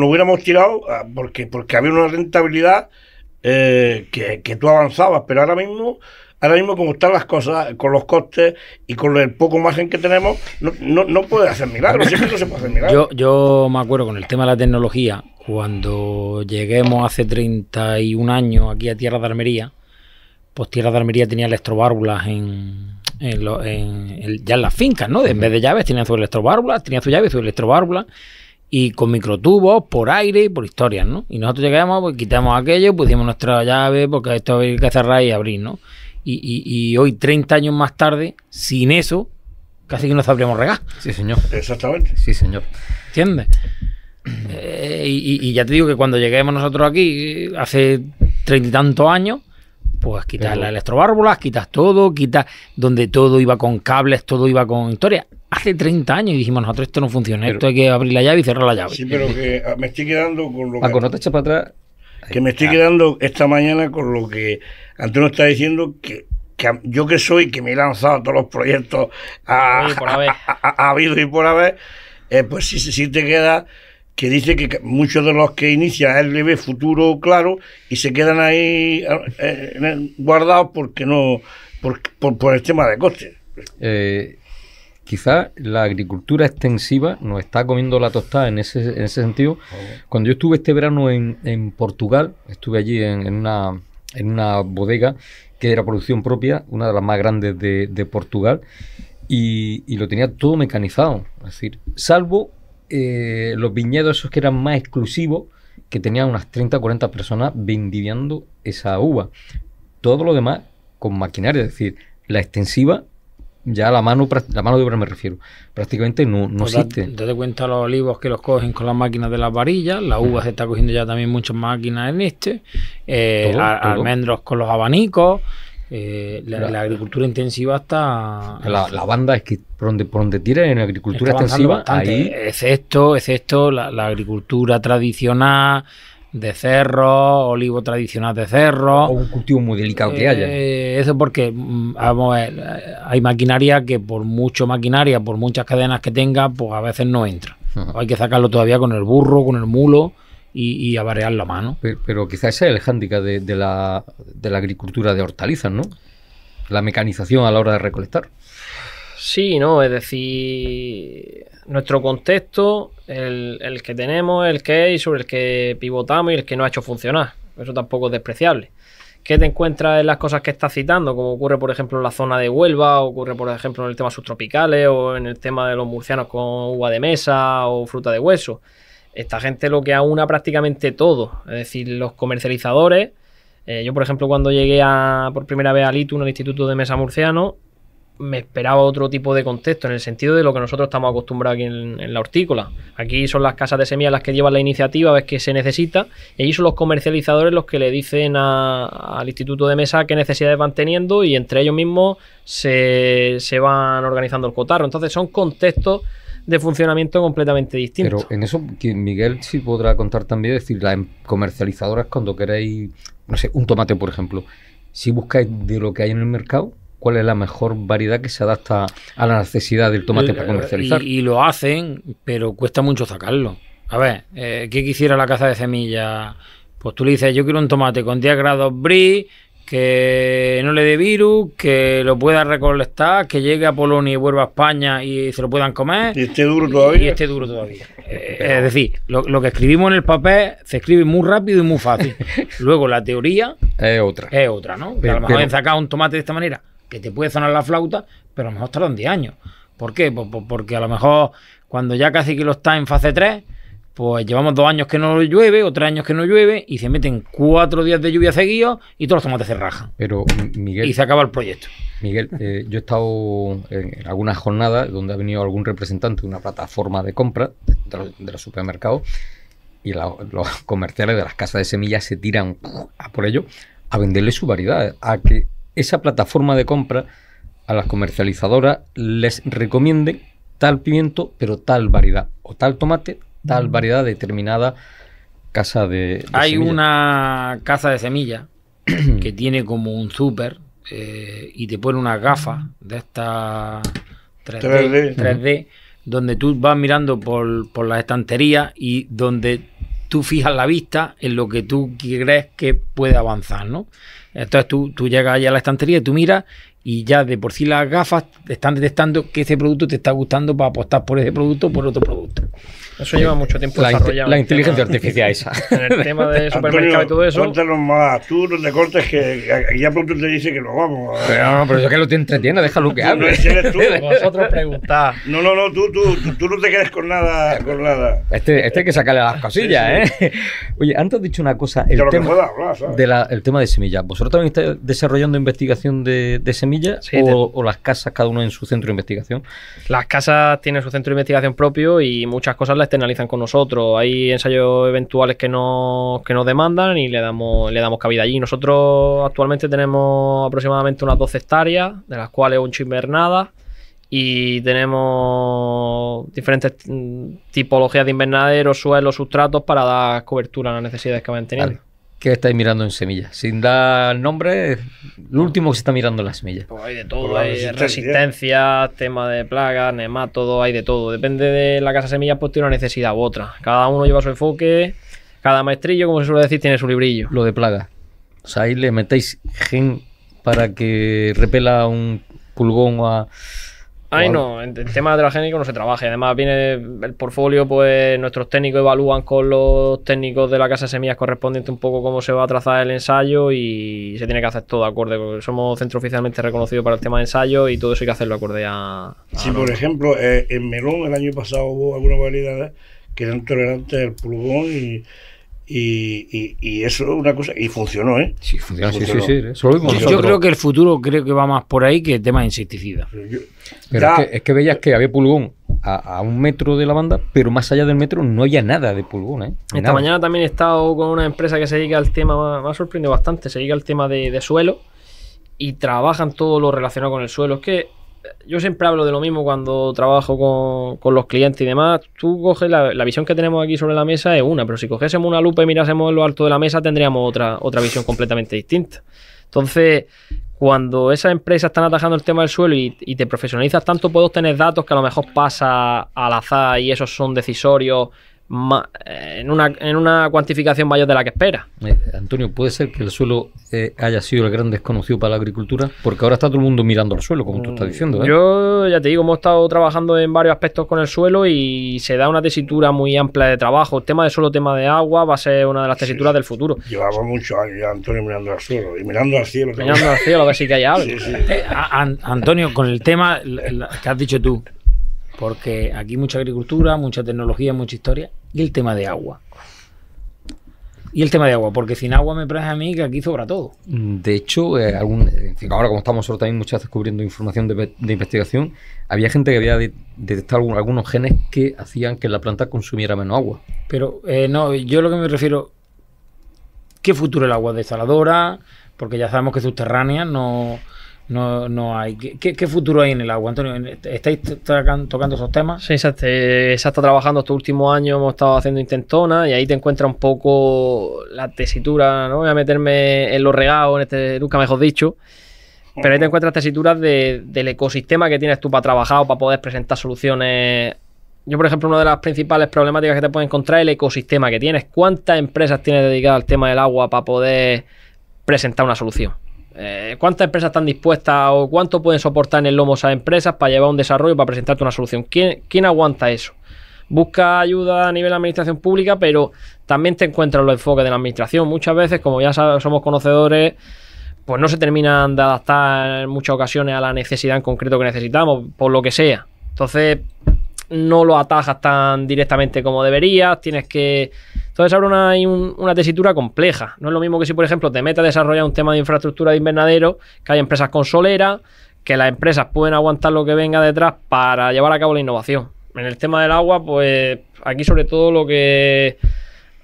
hubiéramos tirado ah, porque, porque había una rentabilidad eh, que, tú avanzabas, pero ahora mismo, ahora mismo como están las cosas, con los costes y con el poco margen que tenemos, no, no, puedes hacer milagros, se puede hacer mirar Yo, yo me acuerdo con el tema de la tecnología, cuando lleguemos hace 31 años aquí a Tierra de Armería, pues Tierra de Armería tenía electroválvulas en, en, ya en las fincas, ¿no? En vez de llaves tenían su electroválvula tenía su llave, su electroválvula y con microtubos, por aire y por historias, ¿no? Y nosotros llegamos, pues quitamos aquello, pusimos nuestra llave, porque esto hay que cerrar y abrir, ¿no? Y, hoy, 30 años más tarde, sin eso, casi que nos sabríamos regar. Sí, señor. Exactamente. Sí, señor. ¿Entiendes? Eh, y, y, ya te digo que cuando lleguemos nosotros aquí, hace treinta y tantos años, pues quitas la las quitas todo, quitas donde todo iba con cables, todo iba con historia hace 30 años dijimos nosotros esto no funciona, esto hay que abrir la llave y cerrar la llave. Sí, pero que ah, me estoy quedando con lo ah, que... no te echas para atrás. Que me estoy quedando esta mañana con lo que Antonio está diciendo que, yo que soy, que me he lanzado todos los proyectos ah, a, *laughs* habido y por haber, eh, pues sí, sí, sí te queda que dice que muchos de los que inician él le ve futuro claro y se quedan ahí eh, guardados porque no por, el tema de costes. Eh, quizás la agricultura extensiva nos está comiendo la tostada en ese, en ese sentido. Oh. Cuando yo estuve este verano en, Portugal, estuve allí en, una, bodega que era producción propia, una de las más grandes de, Portugal, y, y lo tenía todo mecanizado, es decir, salvo eh, los viñedos esos que eran más exclusivos, que tenían unas 30 o 40 personas vendiviando esa uva. Todo lo demás con maquinaria, es decir, la extensiva, ya la mano, la mano de obra me refiero, prácticamente no, no pues existe. Date cuenta los olivos que los cogen con las máquinas de las varillas, la uva se está cogiendo ya también muchas máquinas en este, eh, almendros con los abanicos, eh, la, agricultura intensiva está... La, banda es que por donde, por donde tira en agricultura intensiva, es esto Excepto, excepto la, agricultura tradicional de cerro, olivo tradicional de cerro... O un cultivo muy delicado que haya. Eh, eso porque mm, vamos eh, hay maquinaria que por mucho maquinaria, por muchas cadenas que tenga, pues a veces no entra. Hay que sacarlo todavía con el burro, con el mulo y, a variar la mano. Pero, quizás ese es el hándicap de, la, de la agricultura de hortalizas, ¿no? La mecanización a la hora de recolectar. Sí, no, es decir, nuestro contexto, el, el, que tenemos, el que es, sobre el que pivotamos y el que no ha hecho funcionar. Eso tampoco es despreciable. ¿Qué te encuentras en las cosas que estás citando? Como ocurre, por ejemplo, en la zona de Huelva, ocurre, por ejemplo, en el tema subtropicales o en el tema de los murcianos con uva de mesa o fruta de hueso esta gente lo que aúna prácticamente todo. Es decir, los comercializadores. Eh, yo, por ejemplo, cuando llegué a, por primera vez a Litun, al Instituto de Mesa Murciano, me esperaba otro tipo de contexto, en el sentido de lo que nosotros estamos acostumbrados aquí en, la hortícola. Aquí son las casas de semillas las que llevan la iniciativa, ves que se necesita, y allí son los comercializadores los que le dicen al instituto de mesa qué necesidades van teniendo y entre ellos mismos se, se van organizando el cotarro. Entonces son contextos de funcionamiento completamente distinto. Pero en eso Miguel sí podrá contar también, es decir, las comercializadoras cuando queréis, no sé, un tomate por ejemplo, si buscáis de lo que hay en el mercado, cuál es la mejor variedad que se adapta a la necesidad del tomate eh, para comercializar. Y, lo hacen, pero cuesta mucho sacarlo. A ver, eh, ¿qué quisiera la caza de semillas? Pues tú le dices, yo quiero un tomate con 10 grados brie, que no le dé virus, que lo pueda recolectar, que llegue a Polonia y vuelva a España y se lo puedan comer. Y esté duro todavía. Y esté duro todavía. Eh, es decir, lo, que escribimos en el papel se escribe muy rápido y muy fácil. *laughs* Luego la teoría es otra. Es otra, ¿no? a lo mejor sacar un tomate de esta manera, que te puede sonar la flauta, pero a lo mejor tardan 10 años. ¿Por qué? Pues, pues, porque a lo mejor cuando ya casi que lo está en fase 3, pues llevamos dos años que no llueve o tres años que no llueve y se meten cuatro días de lluvia seguidos y todos los tomates se rajan. Pero, Miguel. Y se acaba el proyecto. Miguel, eh, yo he estado en algunas jornadas donde ha venido algún representante de una plataforma de compra de los, supermercados y los comerciales de las casas de semillas se tiran por ello a venderle su variedad, a que esa plataforma de compra a las comercializadoras les recomiende tal pimiento, pero tal variedad, o tal tomate, tal mm. variedad determinada casa de, Hay una casa de semilla *clears throat* que tiene como un súper eh, y te pone una gafas de esta 3D, donde tú vas mirando por, por las estanterías y donde tú fijas la vista en lo que tú crees que puede avanzar, ¿no? Entonces tú, tú llegas allá a la estantería, tú miras y ya de por sí las gafas te están detectando que ese producto te está gustando para apostar por ese producto o por otro producto. Eso lleva mucho tiempo la desarrollado. La inteligencia artificial esa. *laughs* En el tema de *laughs* supermercado y todo eso. Cuéntanos más. Tú no te cortes que ya pronto te dice que lo vamos. Pero no, pero yo que lo te entretiene, déjalo que hable. No, tú. *laughs* Vosotros preguntad. No, no, no, tú, tú, tú, no te quedes con nada. Con nada. Este, este hay que sacarle las cosillas, ¿eh? Oye, antes has dicho una cosa. El, tema, De la, el tema de semillas. ¿Vosotros también estáis desarrollando investigación de, de semillas o, o las casas, cada uno en su centro de investigación? Las casas tienen su centro de investigación propio y muchas cosas las analizan con nosotros. Hay ensayos eventuales que nos, nos demandan y le damos, le damos cabida allí. Nosotros actualmente tenemos aproximadamente unas 12 hectáreas, de las cuales 8 invernadas. Y tenemos diferentes tipologías de invernaderos, suelos, sustratos para dar cobertura a las necesidades que van teniendo. ¿Qué estáis mirando en semillas? Sin dar nombre, lo último que se está mirando en las semillas. Pues hay de todo, hay resistencia, tema de plagas, todo hay de todo. Depende de la casa semillas, pues tiene una necesidad u otra. Cada uno lleva su enfoque, cada maestrillo, como se suele decir, tiene su librillo. Lo de plagas. O sea, ahí le metéis gen para que repela un pulgón o a Ay, no, el tema de la no se trabaja. Además, viene el portfolio, pues nuestros técnicos evalúan con los técnicos de la casa semillas correspondiente un poco cómo se va a trazar el ensayo y se tiene que hacer todo acorde. Porque somos centro oficialmente reconocido para el tema de ensayo y todo eso hay que hacerlo acorde a. sí, por ejemplo, eh, en Melón el año pasado hubo algunas variedades que eran tolerantes al pulgón y y, eso es una cosa y funcionó eh sí funcionó, ah, sí, sí, sí, yo creo que el futuro creo que va más por ahí que el tema de insecticida pero es que, veías que había pulgón a, un metro de la banda pero más allá del metro no había nada de pulgón ¿eh? esta mañana también he estado con una empresa que se dedica al tema me ha sorprendido bastante se dedica al tema de, de suelo y trabajan todo lo relacionado con el suelo es que yo siempre hablo de lo mismo cuando trabajo con, los clientes y demás. Tú coges la, la, visión que tenemos aquí sobre la mesa es una, pero si cogiésemos una lupa y mirásemos en lo alto de la mesa tendríamos otra, otra visión completamente distinta. Entonces, cuando esas empresas están atajando el tema del suelo y, y, te profesionalizas tanto, puedes tener datos que a lo mejor pasa al azar y esos son decisorios eh, en una, en una cuantificación mayor de la que espera. Eh, Antonio, ¿puede ser que el suelo eh, haya sido el gran desconocido para la agricultura? Porque ahora está todo el mundo mirando al suelo, como tú estás mm, diciendo. Yo ya te digo, hemos estado trabajando en varios aspectos con el suelo y se da una tesitura muy amplia de trabajo. El tema de suelo, tema de agua, va a ser una de las tesituras del futuro. Llevamos muchos años, Antonio, mirando al suelo y mirando al cielo. Mirando al cielo, a ver si hay *laughs* algo. Antonio, con el tema que has dicho tú, porque aquí mucha agricultura, mucha tecnología, mucha historia. Y el tema de agua. Y el tema de agua, porque sin agua me parece a mí que aquí sobra todo. De hecho, eh, ahora como estamos nosotros también muchas descubriendo información de, investigación, había gente que había detectado algunos genes que hacían que la planta consumiera menos agua. Pero eh, no, yo lo que me refiero, ¿qué futuro el agua desaladora? Porque ya sabemos que subterránea no no, no hay. ¿Qué, futuro hay en el agua, Antonio? ¿Estáis tocando esos temas? Sí, eh, se, ha estado trabajando estos últimos años, hemos estado haciendo intentona y ahí te encuentra un poco la tesitura, ¿no? Voy a meterme en los regados, en este, nunca mejor dicho. Pero ahí te encuentras tesituras del ecosistema que tienes tú para trabajar o para poder presentar soluciones. Yo, por ejemplo, una de las principales problemáticas que te puedes encontrar es el ecosistema que tienes. ¿Cuántas empresas tienes dedicadas al tema del agua para poder presentar una solución? Eh, ¿Cuántas empresas están dispuestas o cuánto pueden soportar en el lomo esas empresas para llevar un desarrollo, para presentarte una solución? ¿Quién, aguanta eso? Busca ayuda a nivel de administración pública, pero también te encuentras los enfoques de la administración. Muchas veces, como ya sabes, somos conocedores, pues no se terminan de adaptar en muchas ocasiones a la necesidad en concreto que necesitamos, por lo que sea. Entonces, no lo atajas tan directamente como deberías, tienes que entonces ahora hay una tesitura compleja. No es lo mismo que si, por ejemplo, te metes a desarrollar un tema de infraestructura de invernadero, que hay empresas consoleras, que las empresas pueden aguantar lo que venga detrás para llevar a cabo la innovación. En el tema del agua, pues aquí sobre todo lo que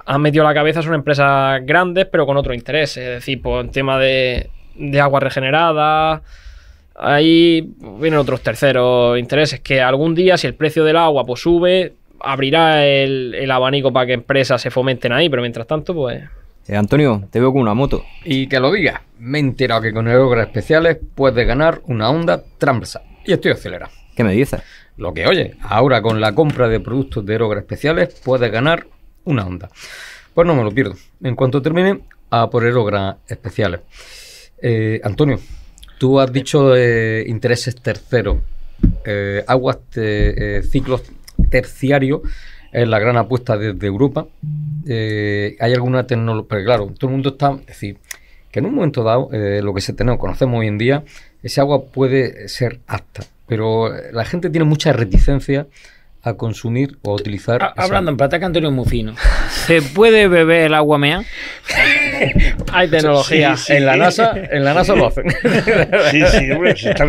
han metido a la cabeza son empresas grandes, pero con otro interés. Es decir, pues, en tema de, de agua regenerada, ahí vienen otros terceros intereses. Que algún día, si el precio del agua pues, sube, abrirá el, abanico para que empresas se fomenten ahí, pero mientras tanto, pues... Eh, Antonio, te veo con una moto. Y que lo digas, me he enterado que con logros especiales puedes ganar una onda transversal. Y estoy acelerado. ¿Qué me dices? Lo que oye, ahora con la compra de productos de Herogra especiales puedes ganar una onda. Pues no me lo pierdo. En cuanto termine, a por Herogra especiales. Eh, Antonio, tú has dicho eh, intereses terceros, aguas, ciclos terciario es la gran apuesta desde Europa. Eh, hay alguna tecnología, pero claro, todo el mundo está, es decir, que en un momento dado, eh, lo que se tenemos, conocemos hoy en día, ese agua puede ser apta, pero eh, la gente tiene mucha reticencia a consumir o utilizar. Ah, hablando en plata que Antonio es ¿Se puede beber el agua mea? *laughs* Hay tecnología. En la NASA, en la NASA lo hacen. sí, sí, hombre, está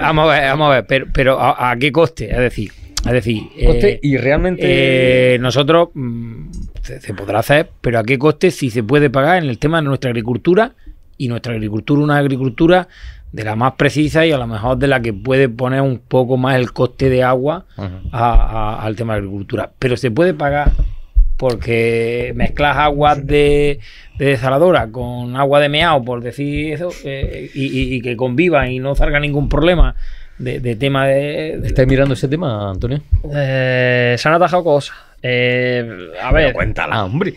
vamos a ver, vamos a ver, pero, a qué coste, es decir. Es decir, eh, y realmente eh, nosotros mm, se, podrá hacer, pero a qué coste si se puede pagar en el tema de nuestra agricultura y nuestra agricultura una agricultura de la más precisa y a lo mejor de la que puede poner un poco más el coste de agua al tema de agricultura. Pero se puede pagar porque mezclas aguas de, desaladora con agua de meao, por decir eso, eh, y, y, que convivan y no salga ningún problema de, tema de, ¿Estáis mirando ese tema, Antonio? Eh, se han atajado cosas. Eh, a ver. cuéntala, hombre.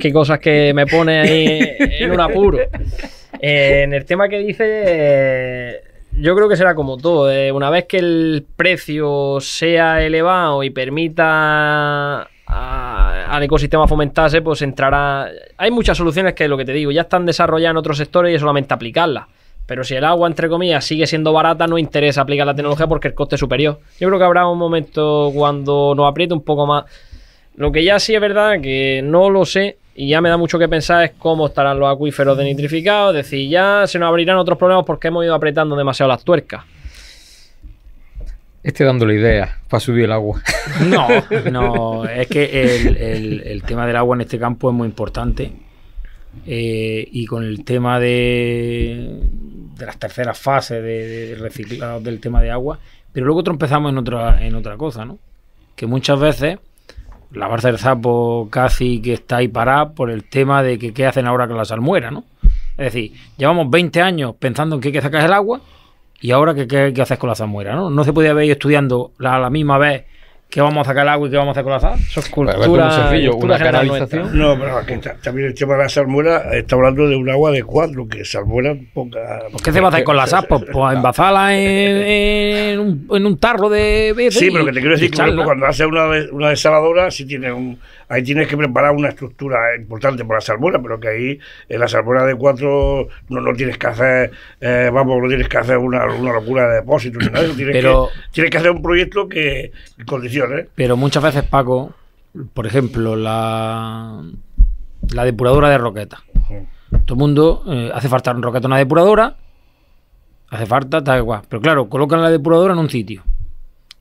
Qué cosas que me pone ahí en un apuro. Eh, en el tema que dice, yo creo que será como todo. Eh, una vez que el precio sea elevado y permita al ecosistema fomentarse, pues entrará. Hay muchas soluciones que es lo que te digo, ya están desarrolladas en otros sectores y es solamente aplicarlas. Pero si el agua, entre comillas, sigue siendo barata, no interesa aplicar la tecnología porque el coste es superior. Yo creo que habrá un momento cuando nos apriete un poco más. Lo que ya sí es verdad que no lo sé y ya me da mucho que pensar es cómo estarán los acuíferos denitrificados. Es decir, ya se nos abrirán otros problemas porque hemos ido apretando demasiado las tuercas. Este la idea para subir el agua. *laughs* No, no, *laughs* es que el, tema del agua en este campo es muy importante. Eh, y con el tema de, de las terceras fases de, reciclado del tema de agua, pero luego otro empezamos en otra, en otra cosa, ¿no? Que muchas veces la barca del Sapo casi que está ahí parada por el tema de que qué hacen ahora con la salmuera, ¿no? Es decir, llevamos 20 años pensando en qué hay que sacar el agua y ahora qué, qué, haces con la salmuera, ¿no? No se podía haber estudiando la, la misma vez ¿Qué vamos a sacar el agua y qué vamos a hacer Eso es cultura, es sencillo, cultura una No, pero también el tema de la salmuera está hablando de un agua de cuatro que salmuera ponga... Pues, ¿Qué se va a hacer con la sal? Pues envasarla pues, *laughs* en, en, un, en, un, tarro de... bebé. sí, pero que te quiero decir que cuando haces una, una desaladora, si tienes un ahí tienes que preparar una estructura importante para la salmuera, pero que ahí en la salmuera de cuatro no, no tienes que hacer, eh, vamos, no tienes que hacer una, una locura de depósito ni *coughs* Tienes, que, que hacer un proyecto que condiciones. Pero muchas veces, Paco, por ejemplo, la, la depuradora de roqueta. Todo el mundo eh, hace falta un roqueta, una depuradora, hace falta tal igual. Pero claro, colocan la depuradora en un sitio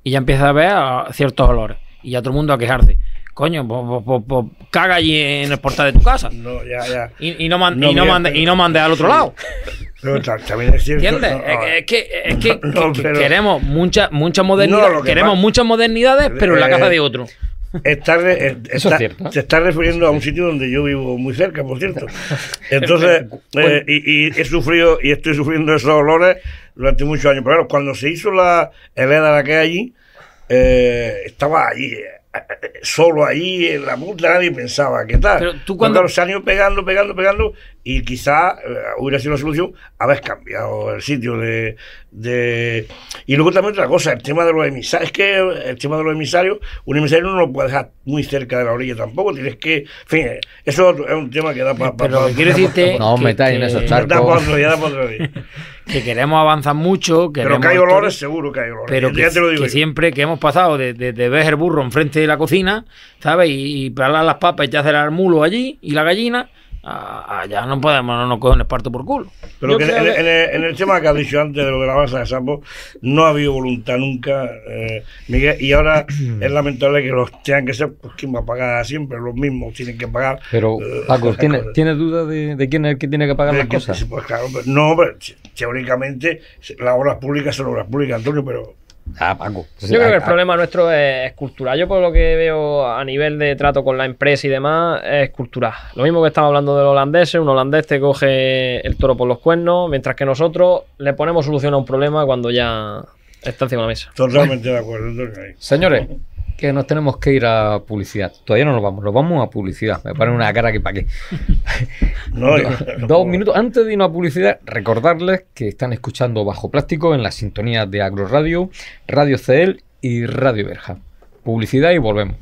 y ya empieza a ver ciertos olores y ya todo el mundo a quejarse coño, caga allí en el portal de tu casa. Y, no, mande, al otro lado. también es cierto. ¿Entiendes? es, que, es que, queremos mucha, mucha modernidad, queremos muchas modernidades, pero en la casa de eh, otro. Eh, Eso es cierto. Se ¿eh? está refiriendo a un sitio donde yo vivo muy cerca, por cierto. *laughs* Entonces, y, he sufrido, y estoy sufriendo esos dolores durante muchos años. Pero cuando se hizo la helena la que hay allí, estaba allí, solo ahí en la multa nadie pensaba qué tal. tú cuando... salió pegando, pegando, pegando y quizá eh, hubiera sido la solución haber cambiado el sitio de, Y luego también otra cosa, el tema de los emisarios. Es que el tema de los emisarios, un emisario no lo puede dejar muy cerca de la orilla tampoco, tienes que... En fin, eso es un tema que da para... Pero quiero decirte... No, metáis en esos charcos. *laughs* que queremos avanzar mucho. pero que hay olores, seguro que hay olores. Pero que, te lo digo siempre que hemos pasado de, ver el burro enfrente de la cocina, ¿sabes? Y, para las papas y hacer el mulo allí y la gallina allá ah, no podemos, no nos cogen esparto por culo. Pero en, el tema que has dicho antes de lo de la base de Sapo, no ha habido voluntad nunca, eh, Miguel, y ahora *clears throat* es lamentable que los tengan que ser, pues quién va a pagar siempre, los mismos tienen que pagar. Pero, eh, Paco, ¿tienes ¿tiene duda de, quién es el que tiene que pagar las cosas? Pues claro, no, pero, teóricamente las obras públicas son obras públicas, Antonio, pero Ah, yo creo que el problema nuestro es, cultural. Yo por lo que veo a nivel de trato con la empresa y demás, es cultural. Lo mismo que estaba hablando de los holandeses, un holandés te coge el toro por los cuernos, mientras que nosotros le ponemos solución a un problema cuando ya está encima de la mesa. Totalmente de acuerdo. Señores, que nos tenemos que ir a publicidad. Todavía no nos vamos, nos vamos a publicidad. Me ponen una cara que para qué. *laughs* dos minutos antes de irnos a publicidad, recordarles que están escuchando Bajo Plástico en la sintonía de Agroradio, Radio CL y Radio Verja. Publicidad y volvemos.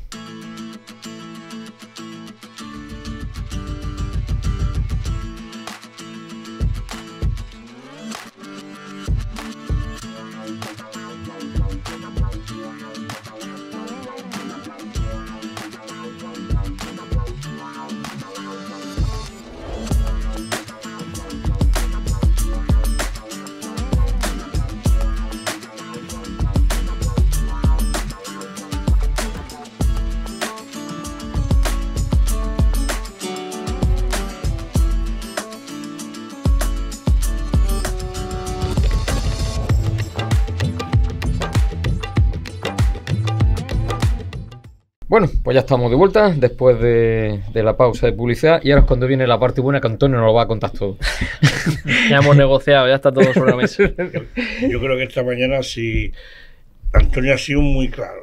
estamos de vuelta después de, la pausa de publicidad y ahora es cuando viene la parte buena que Antonio nos lo va a contar todo. *laughs* ya hemos negociado, ya está todo sobre la mesa. Yo creo que esta mañana sí Antonio ha sido muy claro.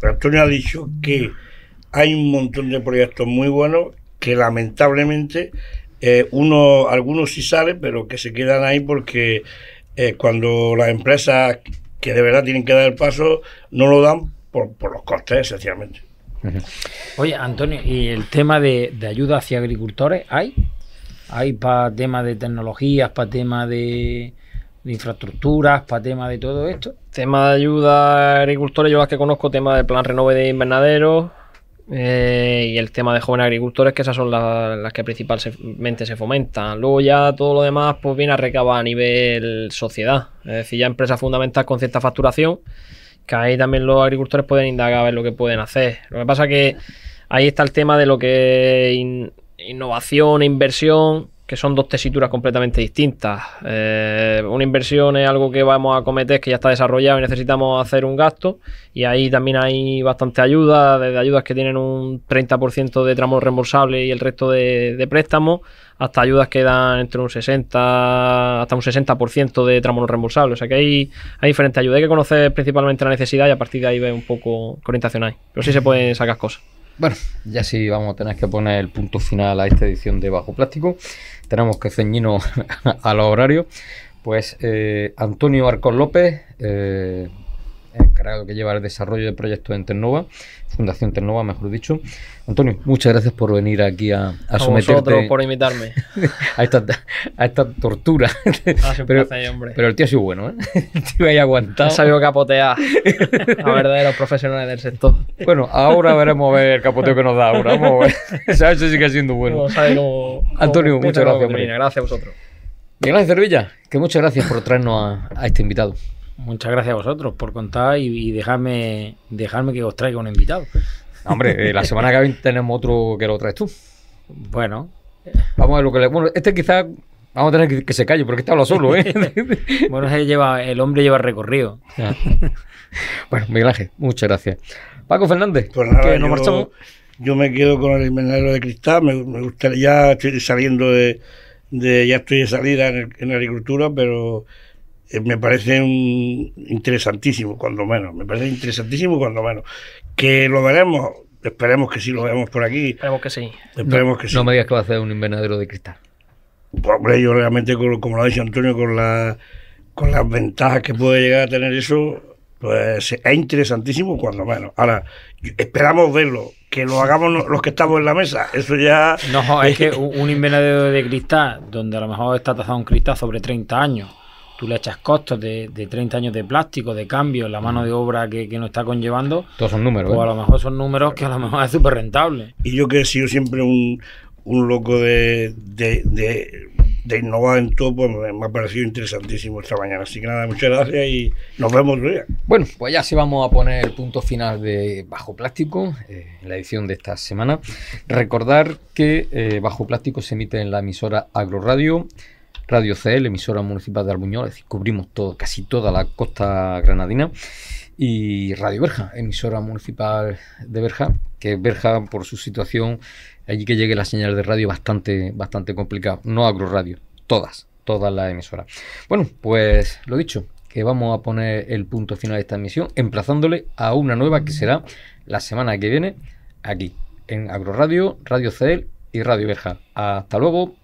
Antonio ha dicho que hay un montón de proyectos muy buenos que lamentablemente eh, uno, algunos sí salen, pero que se quedan ahí porque eh, cuando las empresas que de verdad tienen que dar el paso no lo dan por, por los costes, sencillamente. Oye, Antonio, ¿y el tema de, ayuda hacia agricultores hay? ¿Hay para temas de tecnologías, para temas de, infraestructuras, para temas de todo esto? Tema de ayuda a agricultores, yo las que conozco, tema del plan renove de invernaderos eh, y el tema de jóvenes agricultores, que esas son las, que principalmente se fomentan. Luego ya todo lo demás pues viene a recabar a nivel sociedad, es decir, ya empresas fundamental con cierta facturación que ahí también los agricultores pueden indagar a ver lo que pueden hacer. Lo que pasa que ahí está el tema de lo que es e innovación, inversión, que son dos tesituras completamente distintas. Eh, una inversión es algo que vamos a cometer que ya está desarrollado y necesitamos hacer un gasto y ahí también hay bastante ayuda, desde ayudas que tienen un 30% de tramos reembolsable y el resto de, préstamos, hasta ayudas que dan entre un 60 hasta un 60% de tramos reembolsables. O sea que hay, hay diferentes ayudas. Hay que conocer principalmente la necesidad y a partir de ahí ver un poco qué orientación hay. Pero sí se pueden sacar cosas. Bueno, ya sí vamos a tener que poner el punto final a esta edición de Bajo Plástico tenemos que ceñirnos *laughs* a los horarios, pues eh, Antonio Arcos López, eh, encargado que lleva el desarrollo de proyectos en Ternova, Fundación Ternova, mejor dicho. Antonio, muchas gracias por venir aquí a, a, a Vosotros por invitarme. *laughs* a, esta, a esta tortura. *laughs* pero, el tío ha sido bueno, ¿eh? *laughs* El tío ahí aguantado. Ha sabido capotear a verdaderos profesionales del sector. Bueno, ahora veremos a ver el capoteo que nos da ahora. Vamos a ver. ¿Sabes? Eso sigue siendo bueno. Antonio, muchas gracias. Hombre. Gracias a vosotros. Miguel Cervilla, que muchas gracias por traernos a este invitado. Muchas gracias a vosotros por contar y, dejarme, que os traiga un invitado. hombre, eh, la semana que viene tenemos otro que lo traes tú. Bueno. Vamos a ver lo que le. Bueno, este quizás Vamos a tener que, que se calle, porque está habla solo, ¿eh? *laughs* bueno, se lleva, el hombre lleva recorrido. bueno, Miguel Ángel, muchas gracias. Paco Fernández, pues yo, me quedo con el invernadero de cristal, me, gustaría, ya estoy saliendo de, ya estoy de salida en, agricultura, pero eh, me parece un, interesantísimo, cuando menos. Me parece interesantísimo, cuando menos. Que lo veremos, esperemos que sí, lo veamos por aquí. Esperemos que sí. no, me digas que va a ser un invernadero de cristal. Pues, hombre, yo realmente, como lo ha dicho Antonio, con, la, con las ventajas que puede llegar a tener eso, pues es interesantísimo cuando menos. Ahora, esperamos verlo, que lo hagamos los que estamos en la mesa. Eso ya. No, es *laughs* que un invernadero de cristal, donde a lo mejor está tazado un cristal sobre 30 años tú le echas costos de, 30 años de plástico, de cambio, en la mano de obra que, nos está conllevando. Todos son números. O pues ¿eh? a lo mejor son números que a lo mejor es súper rentable. Y yo que he sido siempre un, loco de, de, innovar en todo, pues me, ha parecido interesantísimo esta mañana. Así que nada, muchas gracias y nos vemos día. Bueno, pues ya sí vamos a poner el punto final de Bajo Plástico, eh, en la edición de esta semana. Recordar que eh, Bajo Plástico se emite en la emisora Agroradio. Radio CL, emisora municipal de Albuñol, es cubrimos todo, casi toda la costa granadina, y Radio Verja, emisora municipal de Verja, que Verja por su situación, allí que llegue la señal de radio bastante, bastante complicado. No agroradio, radio, todas, todas las emisoras. Bueno, pues lo dicho, que vamos a poner el punto final de esta emisión, emplazándole a una nueva que será la semana que viene aquí, en Agroradio, Radio CEL y Radio Verja. Hasta luego.